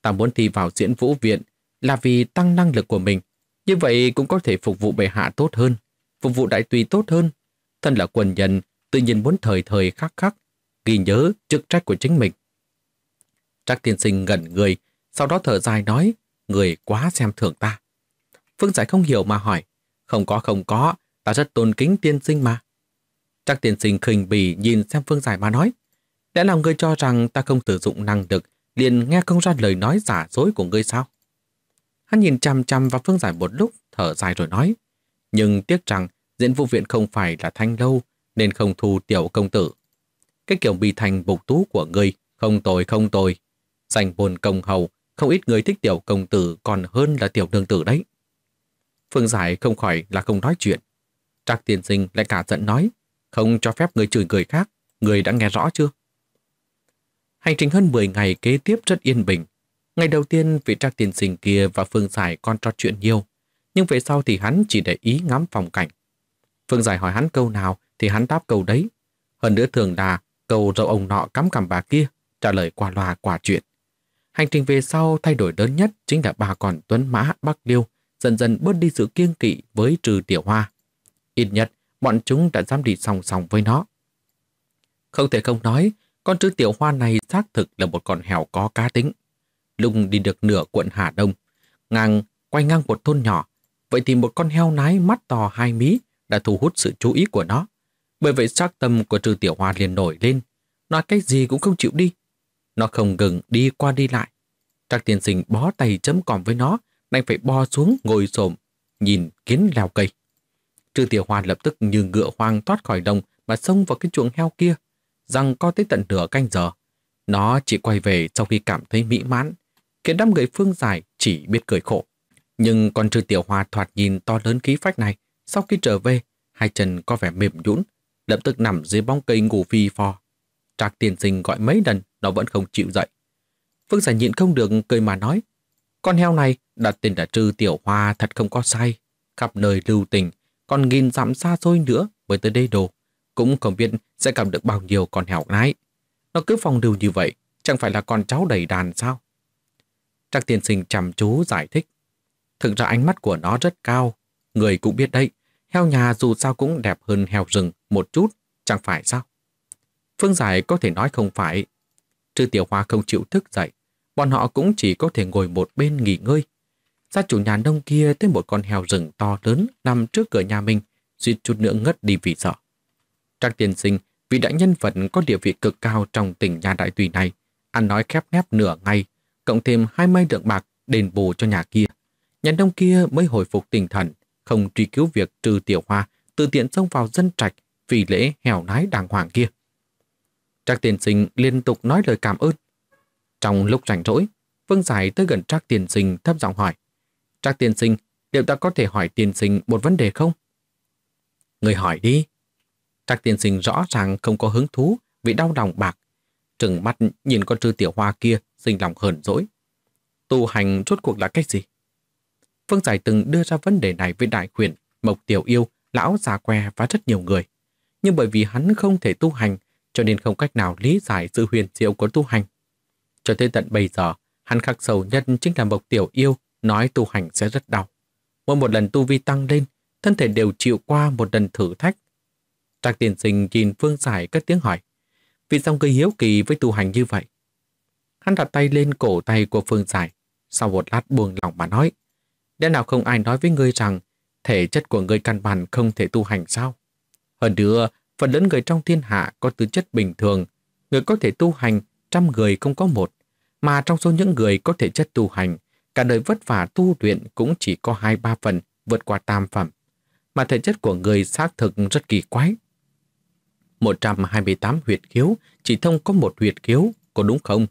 Ta muốn thi vào diễn vũ viện là vì tăng năng lực của mình, như vậy cũng có thể phục vụ bệ hạ tốt hơn, phục vụ đại tùy tốt hơn. Thân là quần nhân, tự nhiên muốn thời thời khắc khắc, ghi nhớ chức trách của chính mình. Trác Tiên Sinh ngẩn người, sau đó thở dài nói, người quá xem thường ta. Phương Giải không hiểu mà hỏi. Không có không có, ta rất tôn kính tiên sinh mà. Chắc tiên sinh khinh bỉ nhìn xem Phương Giải mà nói. đã làm người cho rằng ta không sử dụng năng lực, liền nghe không ra lời nói giả dối của ngươi sao? Hắn nhìn chằm chằm vào Phương Giải một lúc, thở dài rồi nói. Nhưng tiếc rằng diễn vụ viện không phải là thanh lâu, nên không thu tiểu công tử. Cái kiểu bị thành bục tú của ngươi, không tồi không tồi. Dành bồn công hầu, không ít người thích tiểu công tử còn hơn là tiểu đương tử đấy. Phương Giải không khỏi là không nói chuyện. Trác tiên sinh lại cả giận nói, không cho phép người chửi người khác, người đã nghe rõ chưa? Hành trình hơn 10 ngày kế tiếp rất yên bình. Ngày đầu tiên vị trác tiên sinh kia và Phương Giải còn trò chuyện nhiều, nhưng về sau thì hắn chỉ để ý ngắm phong cảnh. Phương Giải hỏi hắn câu nào thì hắn đáp câu đấy. Hơn nữa thường là câu râu ông nọ cắm cằm bà kia, trả lời qua loa quả chuyện. Hành trình về sau thay đổi lớn nhất chính là bà còn Tuấn Mã Bắc Liêu dần dần bớt đi sự kiêng kỵ với trừ tiểu hoa. Ít nhất, bọn chúng đã dám đi song song với nó. Không thể không nói, con trừ tiểu hoa này xác thực là một con hẻo có cá tính. lùng đi được nửa quận Hà Đông, ngang quay ngang một thôn nhỏ, vậy thì một con heo nái mắt to hai mí đã thu hút sự chú ý của nó. Bởi vậy xác tâm của trừ tiểu hoa liền nổi lên, nói cái gì cũng không chịu đi. Nó không ngừng đi qua đi lại. Trác tiền sinh bó tay chấm còm với nó đành phải bò xuống ngồi xổm nhìn kiến leo cây. Trương Tiểu Hoa lập tức như ngựa hoang thoát khỏi đồng mà xông vào cái chuồng heo kia, rằng co tới tận nửa canh giờ. Nó chỉ quay về sau khi cảm thấy mỹ mãn, khiến đám người phương giải chỉ biết cười khổ. Nhưng con Trương Tiểu Hoa thoạt nhìn to lớn khí phách này, sau khi trở về, hai chân có vẻ mềm nhũn, lập tức nằm dưới bóng cây ngủ phi phò. Trạc tiền sinh gọi mấy lần, nó vẫn không chịu dậy. Phương giải nhịn không được cười mà nói, con heo này đặt tên là Trư Tiểu Hoa thật không có sai. Khắp nơi lưu tình, còn nghìn dặm xa xôi nữa mới tới đây đồ. Cũng không biết sẽ cầm được bao nhiêu con heo nái. Nó cứ phong lưu như vậy, chẳng phải là con cháu đầy đàn sao? Trác tiên sinh chăm chú giải thích. Thực ra ánh mắt của nó rất cao. Người cũng biết đấy, heo nhà dù sao cũng đẹp hơn heo rừng một chút, chẳng phải sao? Phương Giải có thể nói không phải. Trư Tiểu Hoa không chịu thức dậy, bọn họ cũng chỉ có thể ngồi một bên nghỉ ngơi. Gia chủ nhà nông kia thấy một con heo rừng to lớn nằm trước cửa nhà mình, suýt chút nữa ngất đi vì sợ. Trang tiền sinh, vì đã nhân vật có địa vị cực cao trong tỉnh nhà đại tùy này, ăn nói khép nép nửa ngày, cộng thêm hai mươi lượng bạc đền bù cho nhà kia. Nhà nông kia mới hồi phục tinh thần, không truy cứu việc trừ tiểu hoa, từ tiện xông vào dân trạch vì lễ hẻo nái đàng hoàng kia. trang tiền sinh liên tục nói lời cảm ơn, trong lúc rảnh rỗi, phương Giải tới gần Trác Tiên Sinh thấp giọng hỏi. Trác Tiên Sinh, liệu ta có thể hỏi Tiên Sinh một vấn đề không? Người hỏi đi. Trác Tiên Sinh rõ ràng không có hứng thú vì đau lòng bạc. Trừng mắt nhìn con trư tiểu hoa kia sinh lòng hờn dỗi. Tu hành rốt cuộc là cách gì? Phương Giải từng đưa ra vấn đề này với Đại Huyền, Mộc Tiểu Yêu, Lão Già Que và rất nhiều người. Nhưng bởi vì hắn không thể tu hành, cho nên không cách nào lý giải sự huyền diệu của tu hành. Cho tới tận bây giờ, hắn khắc sâu nhất chính là Mộc Tiểu Yêu nói tu hành sẽ rất đau. Mỗi một lần tu vi tăng lên, thân thể đều chịu qua một lần thử thách. Trạc tiền sinh nhìn Phương Giải cất tiếng hỏi, vì sao người hiếu kỳ với tu hành như vậy? Hắn đặt tay lên cổ tay của Phương Giải, sau một lát buồn lòng mà nói, lẽ nào không ai nói với ngươi rằng thể chất của ngươi căn bản không thể tu hành sao? Hơn nữa, phần lớn người trong thiên hạ có tư chất bình thường, người có thể tu hành trăm người không có một, mà trong số những người có thể chất tu hành, cả đời vất vả tu luyện cũng chỉ có hai ba phần vượt qua tam phẩm, mà thể chất của người xác thực rất kỳ quái. 128 huyệt khiếu, chỉ thông có một huyệt khiếu, có đúng không?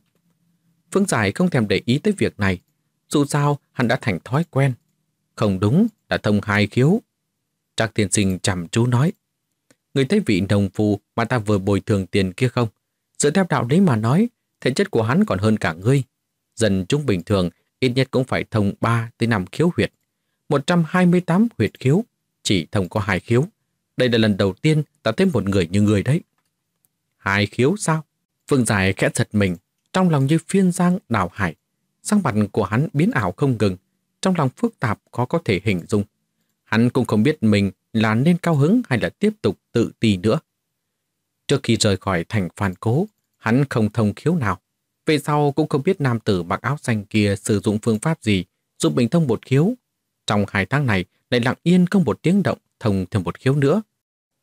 Phương Giải không thèm để ý tới việc này, dù sao hắn đã thành thói quen. Không đúng, đã thông hai khiếu. Trác tiên sinh chăm chú nói, người thấy vị đồng phù mà ta vừa bồi thường tiền kia không? Dựa theo đạo lý mà nói, thể chất của hắn còn hơn cả ngươi. dần chúng bình thường ít nhất cũng phải thông 3 tới 5 khiếu huyệt. 128 huyệt khiếu, chỉ thông có hai khiếu. Đây là lần đầu tiên ta thấy một người như người đấy. Hai khiếu sao? Phương Giải khẽ giật mình, trong lòng như phiên giang đảo hải. sắc mặt của hắn biến ảo không ngừng, trong lòng phức tạp khó có thể hình dung. Hắn cũng không biết mình là nên cao hứng hay là tiếp tục tự ti nữa. Trước khi rời khỏi thành phản cố, hắn không thông khiếu nào. Về sau cũng không biết nam tử mặc áo xanh kia sử dụng phương pháp gì giúp bình thông một khiếu. Trong hai tháng này lại lặng yên không một tiếng động thông thêm một khiếu nữa.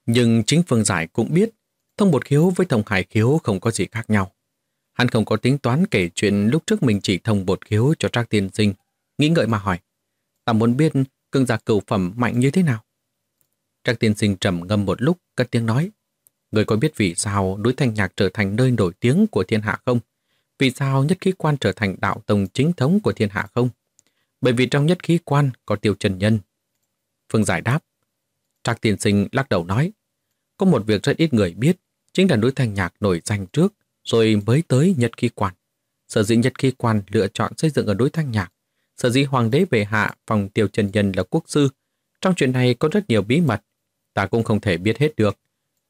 Nhưng chính phương giải cũng biết thông một khiếu với thông hải khiếu không có gì khác nhau. Hắn không có tính toán kể chuyện lúc trước mình chỉ thông bột khiếu cho Trác Tiên Sinh. Nghĩ ngợi mà hỏi, ta muốn biết cương giả cửu phẩm mạnh như thế nào. Trác Tiên Sinh trầm ngâm một lúc, cất tiếng nói. Người có biết vì sao núi Thanh Nhạc trở thành nơi nổi tiếng của thiên hạ không? Vì sao nhất khí quan trở thành đạo tông chính thống của thiên hạ không? Bởi vì trong nhất khí quan có tiêu trần nhân. Phương giải đáp. Trạc tiền sinh lắc đầu nói. Có một việc rất ít người biết, chính là núi Thanh Nhạc nổi danh trước, rồi mới tới nhất khí quan. Sở dĩ nhất khí quan lựa chọn xây dựng ở núi Thanh Nhạc. Sở dĩ hoàng đế về hạ phòng tiêu trần nhân là quốc sư. Trong chuyện này có rất nhiều bí mật, ta cũng không thể biết hết được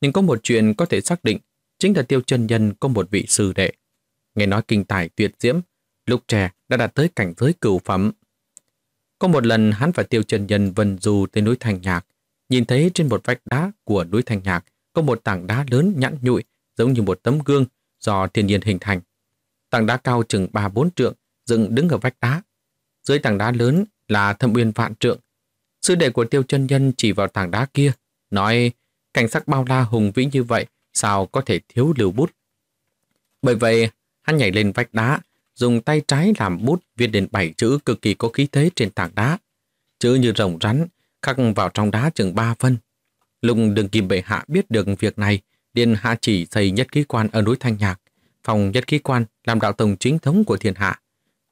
nhưng có một chuyện có thể xác định, chính là Tiêu chân Nhân có một vị sư đệ. Nghe nói kinh tài tuyệt diễm, lúc trẻ đã đạt tới cảnh giới cửu phẩm. Có một lần hắn và Tiêu chân Nhân vần du tới núi Thành Nhạc, nhìn thấy trên một vách đá của núi Thành Nhạc có một tảng đá lớn nhẵn nhụi giống như một tấm gương do thiên nhiên hình thành. Tảng đá cao chừng 3-4 trượng dựng đứng ở vách đá. Dưới tảng đá lớn là thâm uyên vạn trượng. Sư đệ của Tiêu chân Nhân chỉ vào tảng đá kia, nói cảnh sắc bao la hùng vĩ như vậy sao có thể thiếu lưu bút. Bởi vậy, hắn nhảy lên vách đá, dùng tay trái làm bút viết đến bảy chữ cực kỳ có khí thế trên tảng đá. Chữ như rồng rắn, khắc vào trong đá chừng ba phân. Lùng đường kim bệ hạ biết được việc này, điền hạ chỉ xây nhất khí quan ở núi Thanh Nhạc, phòng nhất khí quan làm đạo tông chính thống của thiên hạ.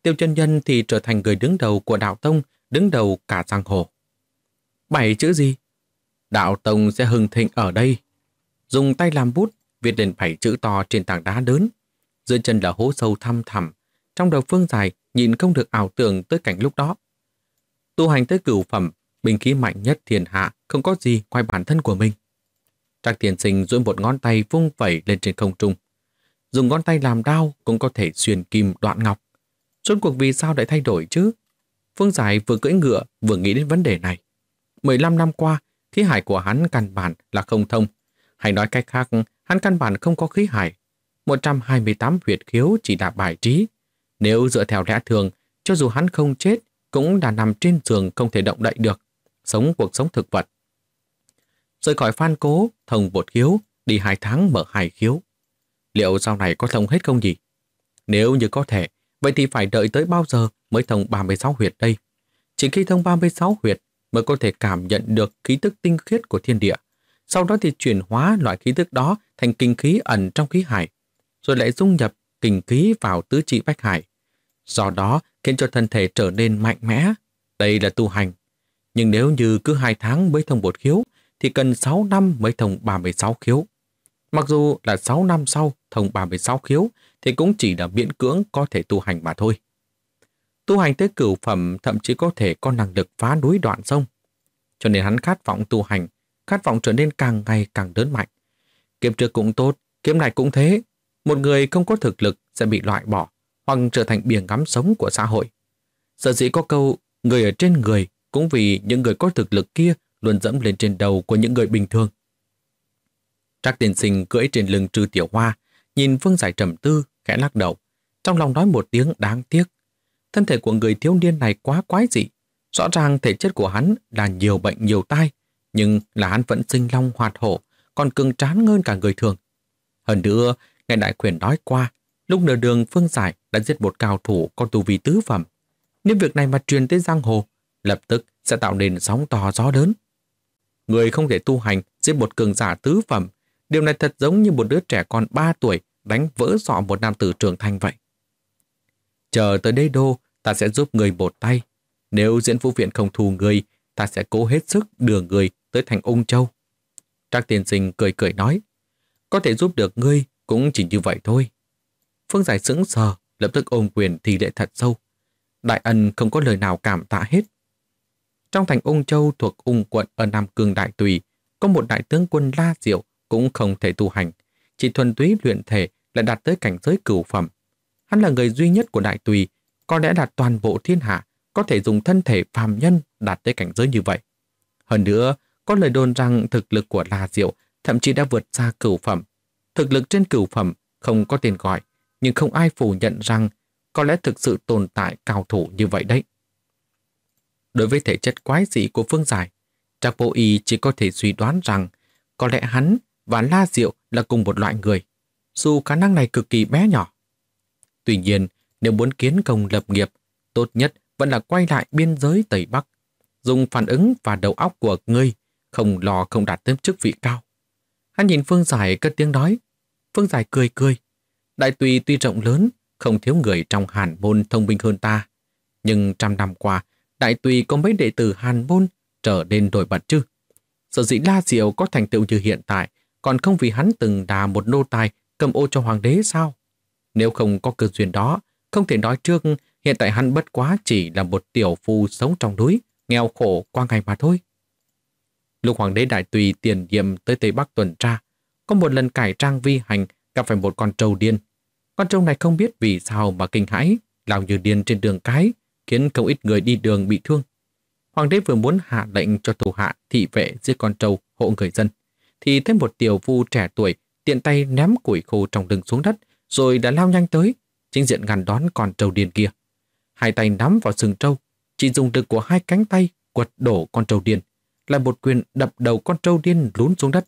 Tiêu chân nhân thì trở thành người đứng đầu của đạo tông, đứng đầu cả giang hồ. Bảy chữ gì? Đạo Tông sẽ hưng thịnh ở đây. Dùng tay làm bút, viết lên bảy chữ to trên tảng đá lớn. Dưới chân là hố sâu thăm thẳm. Trong đầu phương dài nhìn không được ảo tưởng tới cảnh lúc đó. Tu hành tới cửu phẩm, bình khí mạnh nhất thiên hạ, không có gì ngoài bản thân của mình. Trác tiền sinh duỗi một ngón tay vung vẩy lên trên không trung. Dùng ngón tay làm đao cũng có thể xuyên kim đoạn ngọc. Suốt cuộc vì sao lại thay đổi chứ? Phương Giải vừa cưỡi ngựa vừa nghĩ đến vấn đề này. 15 năm qua, khí hải của hắn căn bản là không thông. Hay nói cách khác, hắn căn bản không có khí hải. 128 huyệt khiếu chỉ là bài trí. Nếu dựa theo lẽ thường, cho dù hắn không chết, cũng đã nằm trên giường không thể động đậy được, sống cuộc sống thực vật. Rời khỏi phan cố, thông bột khiếu, đi hai tháng mở hai khiếu. Liệu sau này có thông hết không gì? Nếu như có thể, vậy thì phải đợi tới bao giờ mới thông 36 huyệt đây? Chỉ khi thông 36 huyệt mới có thể cảm nhận được khí tức tinh khiết của thiên địa. Sau đó thì chuyển hóa loại khí tức đó thành kinh khí ẩn trong khí hải, rồi lại dung nhập kinh khí vào tứ trị bách hải. Do đó khiến cho thân thể trở nên mạnh mẽ. Đây là tu hành. Nhưng nếu như cứ hai tháng mới thông một khiếu, thì cần 6 năm mới thông 36 khiếu. Mặc dù là 6 năm sau thông 36 khiếu, thì cũng chỉ là miễn cưỡng có thể tu hành mà thôi tu hành tới cửu phẩm thậm chí có thể có năng lực phá núi đoạn sông. Cho nên hắn khát vọng tu hành, khát vọng trở nên càng ngày càng lớn mạnh. Kiếm trước cũng tốt, kiếm này cũng thế. Một người không có thực lực sẽ bị loại bỏ hoặc trở thành biển ngắm sống của xã hội. Sở dĩ có câu người ở trên người cũng vì những người có thực lực kia luôn dẫm lên trên đầu của những người bình thường. Trác tiền sinh cưỡi trên lưng trừ tiểu hoa, nhìn phương Giải trầm tư, khẽ lắc đầu. Trong lòng nói một tiếng đáng tiếc, Thân thể của người thiếu niên này quá quái dị. Rõ ràng thể chất của hắn là nhiều bệnh nhiều tai, nhưng là hắn vẫn sinh long hoạt hổ, còn cường trán hơn cả người thường. Hơn nữa, nghe đại quyền nói qua, lúc nửa đường Phương Giải đã giết một cao thủ con tu vi tứ phẩm. Nếu việc này mà truyền tới giang hồ, lập tức sẽ tạo nên sóng to gió lớn. Người không thể tu hành giết một cường giả tứ phẩm, điều này thật giống như một đứa trẻ con 3 tuổi đánh vỡ sọ một nam tử trưởng thành vậy. Chờ tới đây đô, ta sẽ giúp người một tay. Nếu diễn vũ viện không thù người, ta sẽ cố hết sức đưa người tới thành ung châu. Trác tiền sinh cười cười nói, có thể giúp được ngươi cũng chỉ như vậy thôi. Phương Giải sững sờ, lập tức ôm quyền thì lệ thật sâu. Đại ân không có lời nào cảm tạ hết. Trong thành ung châu thuộc ung quận ở Nam Cương Đại Tùy, có một đại tướng quân La Diệu cũng không thể tu hành, chỉ thuần túy luyện thể lại đạt tới cảnh giới cửu phẩm. Hắn là người duy nhất của Đại Tùy có lẽ là toàn bộ thiên hạ có thể dùng thân thể phàm nhân đạt tới cảnh giới như vậy. Hơn nữa, có lời đồn rằng thực lực của La Diệu thậm chí đã vượt xa cửu phẩm. Thực lực trên cửu phẩm không có tên gọi, nhưng không ai phủ nhận rằng có lẽ thực sự tồn tại cao thủ như vậy đấy. Đối với thể chất quái dị của Phương Giải, Trác Bộ Y chỉ có thể suy đoán rằng có lẽ hắn và La Diệu là cùng một loại người, dù khả năng này cực kỳ bé nhỏ. Tuy nhiên, nếu muốn kiến công lập nghiệp, tốt nhất vẫn là quay lại biên giới Tây Bắc, dùng phản ứng và đầu óc của ngươi, không lo không đạt tới chức vị cao. Hắn nhìn Phương Giải cất tiếng nói. Phương Giải cười cười. Đại tùy tuy rộng lớn, không thiếu người trong hàn môn thông minh hơn ta. Nhưng trăm năm qua, đại tùy có mấy đệ tử hàn môn trở nên nổi bật chứ. Sở dĩ La Diệu có thành tựu như hiện tại, còn không vì hắn từng đà một nô tài cầm ô cho hoàng đế sao? Nếu không có cơ duyên đó, không thể nói trước, hiện tại hắn bất quá chỉ là một tiểu phu sống trong núi, nghèo khổ qua ngày mà thôi. Lục hoàng đế đại tùy tiền nhiệm tới Tây Bắc tuần tra, có một lần cải trang vi hành gặp phải một con trâu điên. Con trâu này không biết vì sao mà kinh hãi, lao như điên trên đường cái, khiến không ít người đi đường bị thương. Hoàng đế vừa muốn hạ lệnh cho thủ hạ thị vệ giết con trâu hộ người dân, thì thấy một tiểu phu trẻ tuổi tiện tay ném củi khô trong lưng xuống đất, rồi đã lao nhanh tới, chính diện ngăn đón con trâu điên kia. Hai tay nắm vào sừng trâu, chỉ dùng lực của hai cánh tay quật đổ con trâu điên, lại một quyền đập đầu con trâu điên lún xuống đất.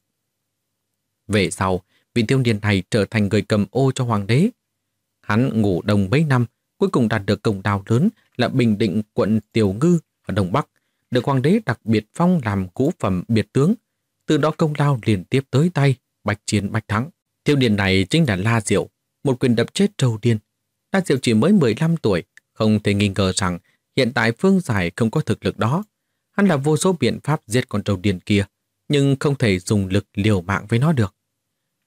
Về sau, vị tiêu niên này trở thành người cầm ô cho hoàng đế. Hắn ngủ đồng mấy năm, cuối cùng đạt được công đào lớn là Bình Định quận Tiểu Ngư ở Đông Bắc, được hoàng đế đặc biệt phong làm cũ phẩm biệt tướng. Từ đó công lao liên tiếp tới tay, bạch chiến bạch thắng. Tiêu điền này chính là La Diệu, một quyền đập chết trâu điên La Diệu chỉ mới 15 tuổi, không thể nghi ngờ rằng hiện tại Phương Giải không có thực lực đó. Hắn là vô số biện pháp giết con trâu điên kia, nhưng không thể dùng lực liều mạng với nó được.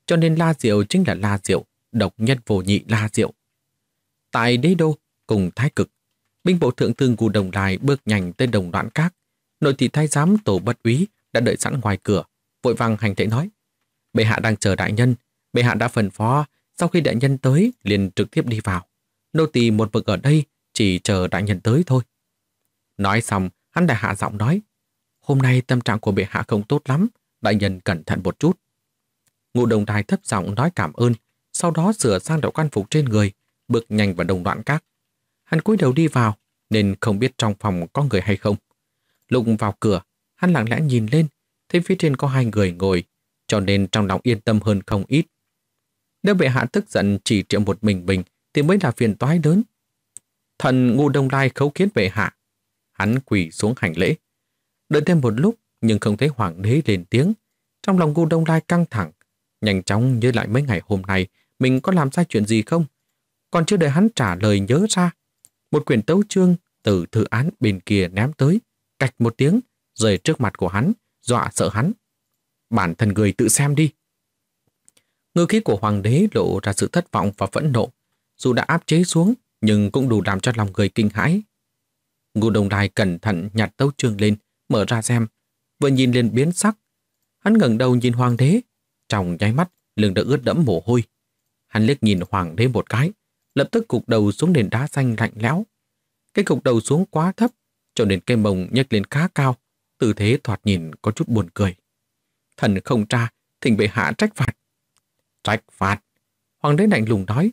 Cho nên La Diệu chính là La Diệu, độc nhân vô nhị La Diệu. Tại đế đô, cùng thái cực, binh bộ thượng thư Cù Đồng Đài bước nhanh tới đồng đoạn các. Nội thị thái giám tổ bất úy đã đợi sẵn ngoài cửa, vội vàng hành lễ nói. Bệ hạ đang chờ đại nhân, bệ hạ đã phần phó, sau khi đại nhân tới liền trực tiếp đi vào nô tỳ một mực ở đây, chỉ chờ đại nhân tới thôi. Nói xong, hắn đã hạ giọng nói, hôm nay tâm trạng của bệ hạ không tốt lắm, đại nhân cẩn thận một chút. Ngụ đồng đài thấp giọng nói cảm ơn, sau đó sửa sang đạo quan phục trên người, bước nhanh vào đồng đoạn các. Hắn cúi đầu đi vào, nên không biết trong phòng có người hay không. lục vào cửa, hắn lặng lẽ nhìn lên, thấy phía trên có hai người ngồi, cho nên trong lòng yên tâm hơn không ít. Nếu bệ hạ tức giận chỉ triệu một mình mình, thì mới là phiền toái lớn. Thần ngu đông lai khấu kiến về hạ. Hắn quỳ xuống hành lễ. Đợi thêm một lúc nhưng không thấy hoàng đế lên tiếng. Trong lòng ngu đông lai căng thẳng. Nhanh chóng nhớ lại mấy ngày hôm nay mình có làm sai chuyện gì không? Còn chưa đợi hắn trả lời nhớ ra. Một quyển tấu chương từ thư án bên kia ném tới. Cạch một tiếng rời trước mặt của hắn, dọa sợ hắn. Bản thân người tự xem đi. Ngư khí của hoàng đế lộ ra sự thất vọng và phẫn nộ dù đã áp chế xuống nhưng cũng đủ làm cho lòng người kinh hãi. Ngô Đồng Đài cẩn thận nhặt tấu chương lên, mở ra xem, vừa nhìn lên biến sắc. Hắn ngẩng đầu nhìn hoàng đế, trong nháy mắt lưng đã ướt đẫm mồ hôi. Hắn liếc nhìn hoàng đế một cái, lập tức cục đầu xuống nền đá xanh lạnh lẽo. Cái cục đầu xuống quá thấp, cho nên cây mồng nhếch lên khá cao, tư thế thoạt nhìn có chút buồn cười. Thần không tra, thỉnh bệ hạ trách phạt. Trách phạt? Hoàng đế lạnh lùng nói,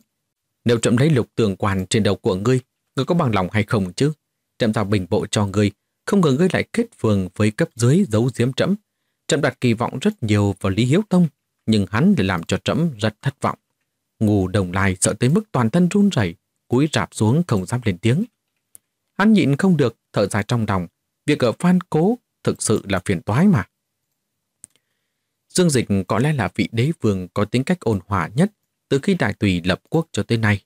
nếu chậm lấy lục tường quan trên đầu của ngươi, ngươi có bằng lòng hay không chứ? chậm giao bình bộ cho ngươi, không ngờ ngươi lại kết phường với cấp dưới giấu giếm chậm. chậm đặt kỳ vọng rất nhiều vào Lý Hiếu Tông, nhưng hắn lại làm cho chậm rất thất vọng. Ngù đồng lai sợ tới mức toàn thân run rẩy, cúi rạp xuống không dám lên tiếng. Hắn nhịn không được, thở dài trong lòng. Việc ở Phan Cố thực sự là phiền toái mà. Dương Dịch có lẽ là vị đế vương có tính cách ôn hòa nhất từ khi Đại Tùy lập quốc cho tới nay.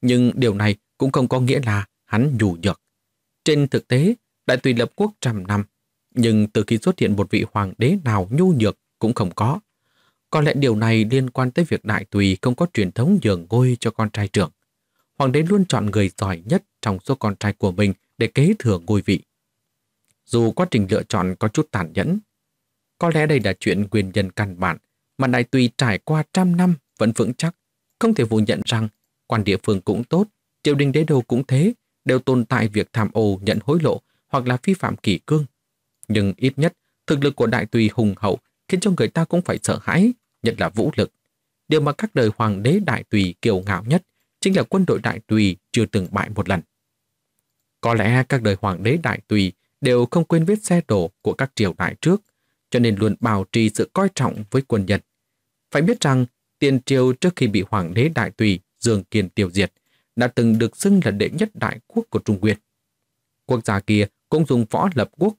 Nhưng điều này cũng không có nghĩa là hắn nhủ nhược. Trên thực tế, Đại Tùy lập quốc trăm năm, nhưng từ khi xuất hiện một vị hoàng đế nào nhu nhược cũng không có. Có lẽ điều này liên quan tới việc Đại Tùy không có truyền thống nhường ngôi cho con trai trưởng. Hoàng đế luôn chọn người giỏi nhất trong số con trai của mình để kế thừa ngôi vị. Dù quá trình lựa chọn có chút tàn nhẫn, có lẽ đây là chuyện nguyên nhân căn bản mà Đại Tùy trải qua trăm năm vẫn vững chắc, không thể phủ nhận rằng quan địa phương cũng tốt, triều đình đế đô cũng thế, đều tồn tại việc tham ô nhận hối lộ hoặc là vi phạm kỷ cương. Nhưng ít nhất, thực lực của đại tùy hùng hậu khiến cho người ta cũng phải sợ hãi, nhất là vũ lực. Điều mà các đời hoàng đế đại tùy kiêu ngạo nhất chính là quân đội đại tùy chưa từng bại một lần. Có lẽ các đời hoàng đế đại tùy đều không quên vết xe đổ của các triều đại trước, cho nên luôn bảo trì sự coi trọng với quân nhân. Phải biết rằng tiền triều trước khi bị hoàng đế đại tùy Dương Kiên tiêu diệt, đã từng được xưng là đệ nhất đại quốc của Trung Nguyên. Quốc gia kia cũng dùng võ lập quốc.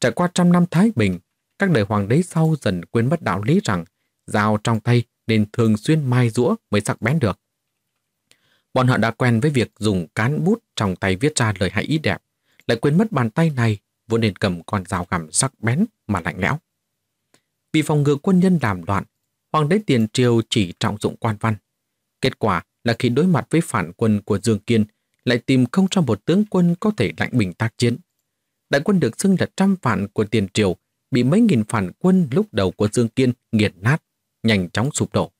Trải qua trăm năm Thái Bình, các đời hoàng đế sau dần quên mất đạo lý rằng dao trong tay nên thường xuyên mai rũa mới sắc bén được. Bọn họ đã quen với việc dùng cán bút trong tay viết ra lời hay ý đẹp, lại quên mất bàn tay này vốn nên cầm con dao gặm sắc bén mà lạnh lẽo. Vì phòng ngừa quân nhân đàm loạn, hoàng đế tiền triều chỉ trọng dụng quan văn. Kết quả là khi đối mặt với phản quân của Dương Kiên, lại tìm không ra một tướng quân có thể lạnh bình tác chiến. Đại quân được xưng là trăm vạn của tiền triều, bị mấy nghìn phản quân lúc đầu của Dương Kiên nghiền nát, nhanh chóng sụp đổ.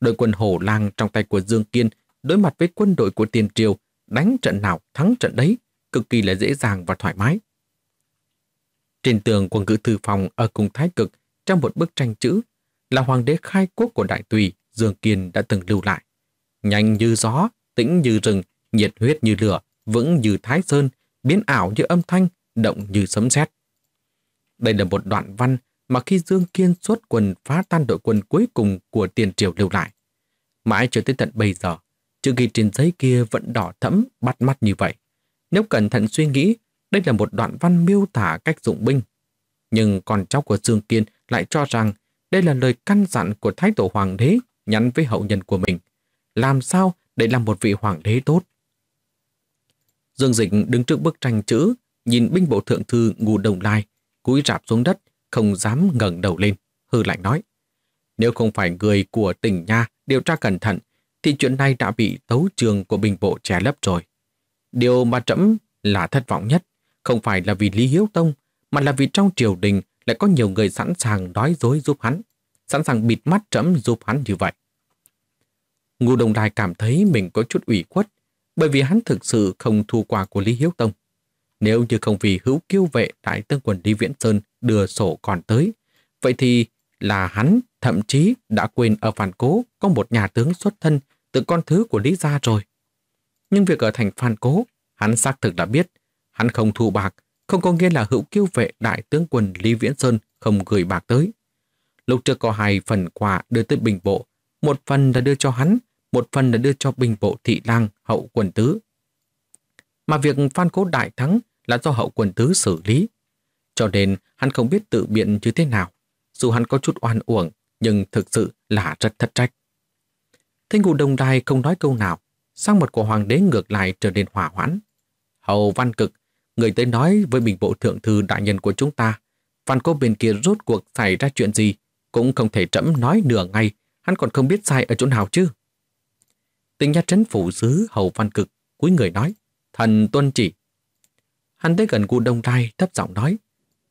Đội quân hổ lang trong tay của Dương Kiên đối mặt với quân đội của tiền triều, đánh trận nào thắng trận đấy, cực kỳ là dễ dàng và thoải mái. Trên tường quân ngữ thư phòng ở cùng thái cực, trong một bức tranh chữ là hoàng đế khai quốc của Đại Tùy, Dương Kiên đã từng lưu lại. Nhanh như gió, tĩnh như rừng, nhiệt huyết như lửa, vững như thái sơn, biến ảo như âm thanh, động như sấm sét. Đây là một đoạn văn mà khi Dương Kiên xuất quân phá tan đội quân cuối cùng của tiền triều lưu lại. Mãi cho tới tận bây giờ, chữ ghi trên giấy kia vẫn đỏ thẫm, bắt mắt như vậy. Nếu cẩn thận suy nghĩ, đây là một đoạn văn miêu tả cách dụng binh. Nhưng con cháu của Dương Kiên lại cho rằng đây là lời căn dặn của Thái Tổ Hoàng đế nhắn với hậu nhân của mình. Làm sao để làm một vị hoàng đế tốt? Dương Dịch đứng trước bức tranh chữ, nhìn binh bộ thượng thư ngủ đồng lai, cúi rạp xuống đất, không dám ngẩng đầu lên, hư lạnh nói. Nếu không phải người của tỉnh nha điều tra cẩn thận, thì chuyện này đã bị tấu trường của binh bộ che lấp rồi. Điều mà trẫm là thất vọng nhất, không phải là vì Lý Hiếu Tông, mà là vì trong triều đình lại có nhiều người sẵn sàng đói dối giúp hắn, sẵn sàng bịt mắt trẫm giúp hắn như vậy. Ngô Đồng Đài cảm thấy mình có chút ủy khuất, bởi vì hắn thực sự không thu quà của Lý Hiếu Tông. Nếu như không vì hữu kiêu vệ đại tướng quân Lý Viễn Sơn đưa sổ còn tới, vậy thì là hắn thậm chí đã quên ở Phản Cố có một nhà tướng xuất thân từ con thứ của Lý Gia rồi. Nhưng việc ở thành Phản Cố, hắn xác thực đã biết, hắn không thu bạc không có nghĩa là hữu cứu vệ đại tướng quân Lý Viễn Sơn không gửi bạc tới. Lúc trước có hai phần quà đưa tới bình bộ, một phần là đưa cho hắn, một phần là đưa cho bình bộ thị lang hậu quần tứ. Mà việc phan cố đại thắng là do hậu quần tứ xử lý, cho nên hắn không biết tự biện như thế nào. Dù hắn có chút oan uổng, nhưng thực sự là rất thất trách. Thanh ngụ đồng đài không nói câu nào, sang mật của hoàng đế ngược lại trở nên hỏa hoãn. Hầu văn cực người tới nói với mình bộ thượng thư đại nhân của chúng ta, phan cô bên kia rốt cuộc xảy ra chuyện gì, cũng không thể trẫm nói nửa ngày, hắn còn không biết sai ở chỗ nào chứ. Tình nhà trấn phủ sứ Hầu Văn Cực cuối người nói, thần tuân chỉ. Hắn tới gần cu đông rai thấp giọng nói,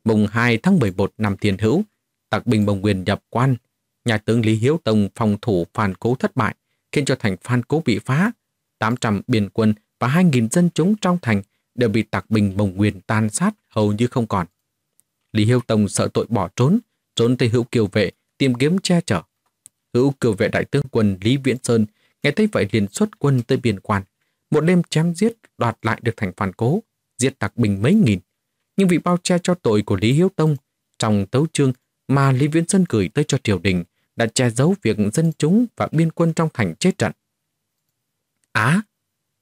mùng 2 tháng 11 năm thiên hữu, tặc bình bồng quyền nhập quan, nhà tướng Lý Hiếu Tông phòng thủ phan cố thất bại, khiến cho thành phan cố bị phá, 800 biên quân và 2.000 dân chúng trong thành đều bị tạc bình bồng nguyên tan sát hầu như không còn. Lý Hiếu Tông sợ tội bỏ trốn, trốn tới hữu kiều vệ, tìm kiếm che chở. Hữu kiều vệ đại tướng quân Lý Viễn Sơn nghe thấy vậy liền xuất quân tới biên quan. Một đêm chém giết đoạt lại được thành phản cố, giết tạc bình mấy nghìn. Nhưng vì bao che cho tội của Lý Hiếu Tông trong tấu chương mà Lý Viễn Sơn gửi tới cho triều đình đã che giấu việc dân chúng và biên quân trong thành chết trận. Á!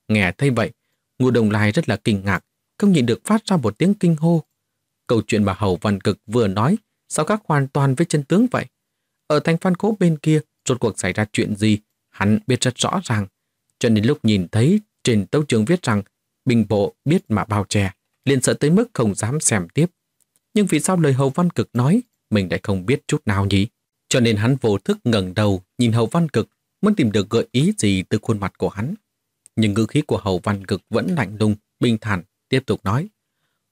nghe thấy vậy, Ngô Đồng Lai rất là kinh ngạc, không nhìn được phát ra một tiếng kinh hô. Câu chuyện bà Hầu Văn Cực vừa nói sao các hoàn toàn với chân tướng vậy? Ở thành phan cố bên kia, rốt cuộc xảy ra chuyện gì, hắn biết rất rõ ràng. Cho nên lúc nhìn thấy trên tấu trường viết rằng bình bộ biết mà bao che, liền sợ tới mức không dám xem tiếp. Nhưng vì sao lời Hầu Văn Cực nói, mình lại không biết chút nào nhỉ? Cho nên hắn vô thức ngẩng đầu nhìn Hầu Văn Cực muốn tìm được gợi ý gì từ khuôn mặt của hắn nhưng ngữ khí của Hầu Văn Cực vẫn lạnh lùng, bình thản, tiếp tục nói.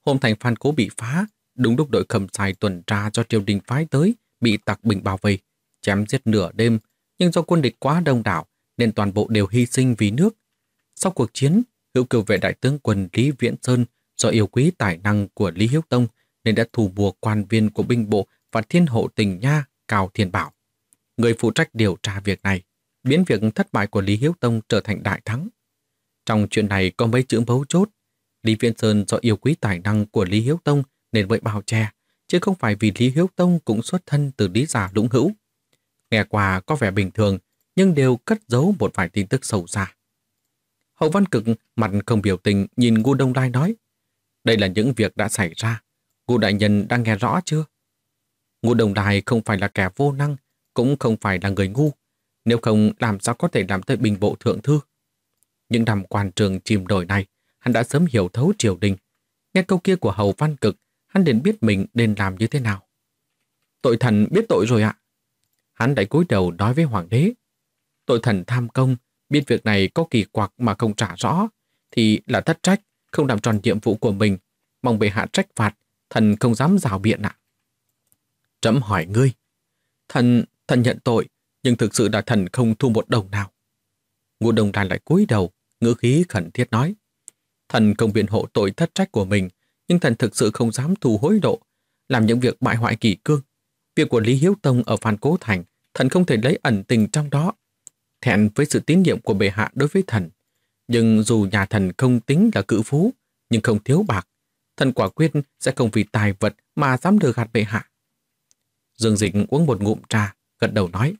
Hôm thành phan cố bị phá, đúng lúc đội cầm xài tuần tra cho triều đình phái tới, bị tặc bình bao vây, chém giết nửa đêm, nhưng do quân địch quá đông đảo nên toàn bộ đều hy sinh vì nước. Sau cuộc chiến, hữu cựu vệ đại tướng quân Lý Viễn Sơn do yêu quý tài năng của Lý Hiếu Tông nên đã thù bùa quan viên của binh bộ và thiên hộ tỉnh Nha Cao Thiên Bảo. Người phụ trách điều tra việc này, biến việc thất bại của Lý Hiếu Tông trở thành đại thắng. Trong chuyện này có mấy chữ mấu chốt. Lý Viễn Sơn do yêu quý tài năng của Lý Hiếu Tông nên vậy bảo che, chứ không phải vì Lý Hiếu Tông cũng xuất thân từ Lý Giả Lũng Hữu. Nghe qua có vẻ bình thường, nhưng đều cất giấu một vài tin tức sâu xa. Hậu Văn Cực mặt không biểu tình nhìn Ngu Đông Lai nói, đây là những việc đã xảy ra, Ngu Đại Nhân đang nghe rõ chưa? Ngu Đông Đài không phải là kẻ vô năng, cũng không phải là người ngu, nếu không làm sao có thể làm tới bình bộ thượng thư. Những năm quan trường chìm đổi này, hắn đã sớm hiểu thấu triều đình. Nghe câu kia của Hầu Văn Cực, hắn liền biết mình nên làm như thế nào. Tội thần biết tội rồi ạ. Hắn đã cúi đầu nói với hoàng đế. Tội thần tham công, biết việc này có kỳ quặc mà không trả rõ, thì là thất trách, không làm tròn nhiệm vụ của mình. Mong bệ hạ trách phạt, thần không dám rào biện ạ. Trẫm hỏi ngươi. Thần, thần nhận tội, nhưng thực sự là thần không thu một đồng nào. Ngô Đồng Đàn lại cúi đầu, ngữ khí khẩn thiết nói. Thần không biện hộ tội thất trách của mình, nhưng thần thực sự không dám thù hối độ, làm những việc bại hoại kỳ cương. Việc của Lý Hiếu Tông ở Phan Cố Thành, thần không thể lấy ẩn tình trong đó. Thẹn với sự tín nhiệm của bệ hạ đối với thần. Nhưng dù nhà thần không tính là cự phú, nhưng không thiếu bạc, thần quả quyết sẽ không vì tài vật mà dám lừa gạt bệ hạ. Dương Dịch uống một ngụm trà, gật đầu nói.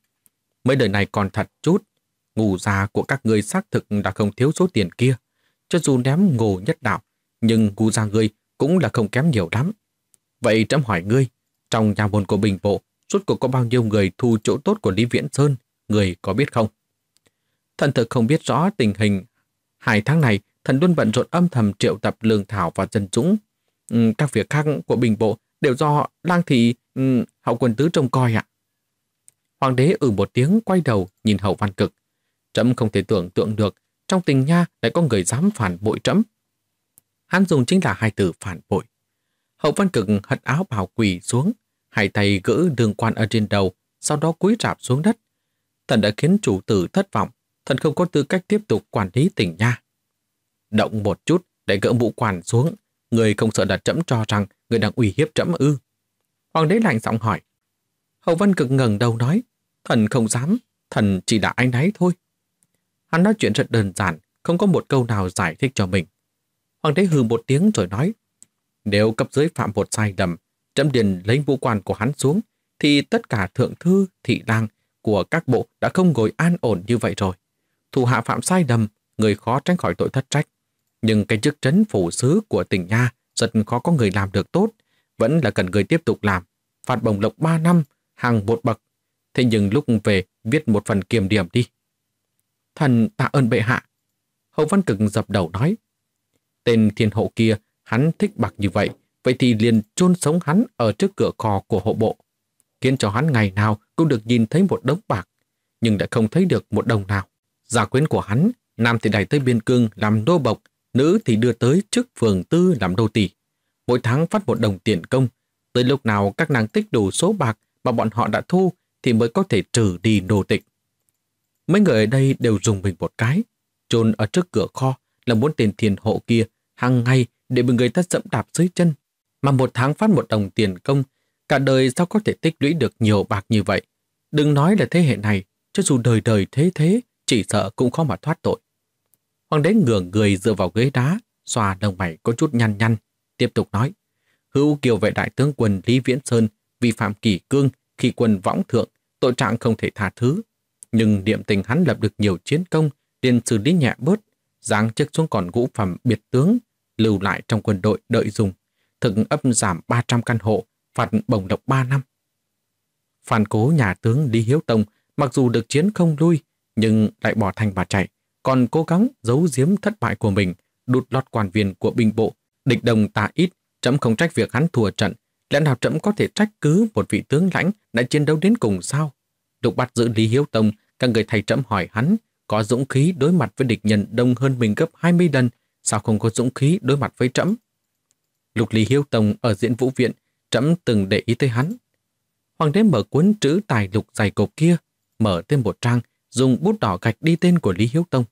Mấy đời này còn thật chút, Ngủ già của các người xác thực là không thiếu số tiền kia. Cho dù ném ngô nhất đạo, nhưng ngu già ngươi cũng là không kém nhiều lắm. Vậy trẫm hỏi ngươi, trong nhà môn của Bình Bộ, suốt cuộc có bao nhiêu người thu chỗ tốt của Lý Viễn Sơn, người có biết không? Thần thực không biết rõ tình hình. Hai tháng này, thần luôn bận rộn âm thầm triệu tập lương thảo và dân dũng. Ừ, các việc khác của Bình Bộ đều do lang thị ừ, hậu quân tứ trông coi ạ. Hoàng đế ừ một tiếng quay đầu nhìn hậu văn cực. Trẫm không thể tưởng tượng được trong tình nha lại có người dám phản bội trẫm. Hắn dùng chính là hai từ phản bội. Hậu văn cực hất áo bào quỳ xuống, hai tay gỡ đường quan ở trên đầu, sau đó cúi rạp xuống đất. Thần đã khiến chủ tử thất vọng, thần không có tư cách tiếp tục quản lý tỉnh nha. Động một chút để gỡ mũ quản xuống, người không sợ đặt trẫm cho rằng người đang uy hiếp trẫm ư. Hoàng đế lạnh giọng hỏi. Hậu văn cực ngẩng đầu nói, thần không dám, thần chỉ là anh ấy thôi. Hắn nói chuyện rất đơn giản, không có một câu nào giải thích cho mình. Hoàng đế hừ một tiếng rồi nói, nếu cấp dưới phạm một sai lầm, trẫm điền lấy vũ quan của hắn xuống, thì tất cả thượng thư, thị lang của các bộ đã không ngồi an ổn như vậy rồi. Thủ hạ phạm sai lầm, người khó tránh khỏi tội thất trách. Nhưng cái chức trấn phủ sứ của tỉnh Nha rất khó có người làm được tốt, vẫn là cần người tiếp tục làm. Phạt bổng lộc 3 năm, hàng một bậc. Thế nhưng lúc về viết một phần kiềm điểm đi, Thần tạ ơn bệ hạ. Hậu Văn Cực dập đầu nói. Tên thiên hộ kia, hắn thích bạc như vậy, vậy thì liền chôn sống hắn ở trước cửa kho của hộ bộ, khiến cho hắn ngày nào cũng được nhìn thấy một đống bạc, nhưng đã không thấy được một đồng nào. Giả quyến của hắn, nam thì đẩy tới biên cương làm đô bộc, nữ thì đưa tới trước phường tư làm đô tỷ. Mỗi tháng phát một đồng tiền công, tới lúc nào các nàng tích đủ số bạc mà bọn họ đã thu thì mới có thể trừ đi nô tịch. Mấy người ở đây đều dùng mình một cái, trồn ở trước cửa kho là muốn tiền thiền hộ kia hàng ngày để bị người ta dẫm đạp dưới chân. Mà một tháng phát một đồng tiền công, cả đời sao có thể tích lũy được nhiều bạc như vậy. Đừng nói là thế hệ này, cho dù đời đời thế thế, chỉ sợ cũng khó mà thoát tội. Hoàng đế ngửa người dựa vào ghế đá, xòa đồng mày có chút nhăn nhăn, tiếp tục nói. Hữu kiều vệ đại tướng quân Lý Viễn Sơn vi phạm kỷ cương khi quân võng thượng, tội trạng không thể tha thứ, nhưng niệm tình hắn lập được nhiều chiến công, liền xử lý nhẹ bớt, giáng chức xuống còn ngũ phẩm biệt tướng, lưu lại trong quân đội đợi dùng, thực ấp giảm 300 căn hộ, phạt bổng độc 3 năm. Phản cố nhà tướng Lý Hiếu Tông mặc dù được chiến không lui, nhưng lại bỏ thành và chạy, còn cố gắng giấu giếm thất bại của mình, đụt lọt quan viên của binh bộ, địch đồng ta ít, trẫm không trách việc hắn thua trận, lẽ nào trẫm có thể trách cứ một vị tướng lãnh đã chiến đấu đến cùng sao? Lục bắt giữ Lý Hiếu Tông, các người thầy trẫm hỏi hắn có dũng khí đối mặt với địch nhân đông hơn mình gấp 20 lần, sao không có dũng khí đối mặt với trẫm? Lục Lý Hiếu Tông ở diễn vũ viện, trẫm từng để ý tới hắn. Hoàng đế mở cuốn chữ tài lục dày cộp kia, mở thêm một trang, dùng bút đỏ gạch đi tên của Lý Hiếu Tông.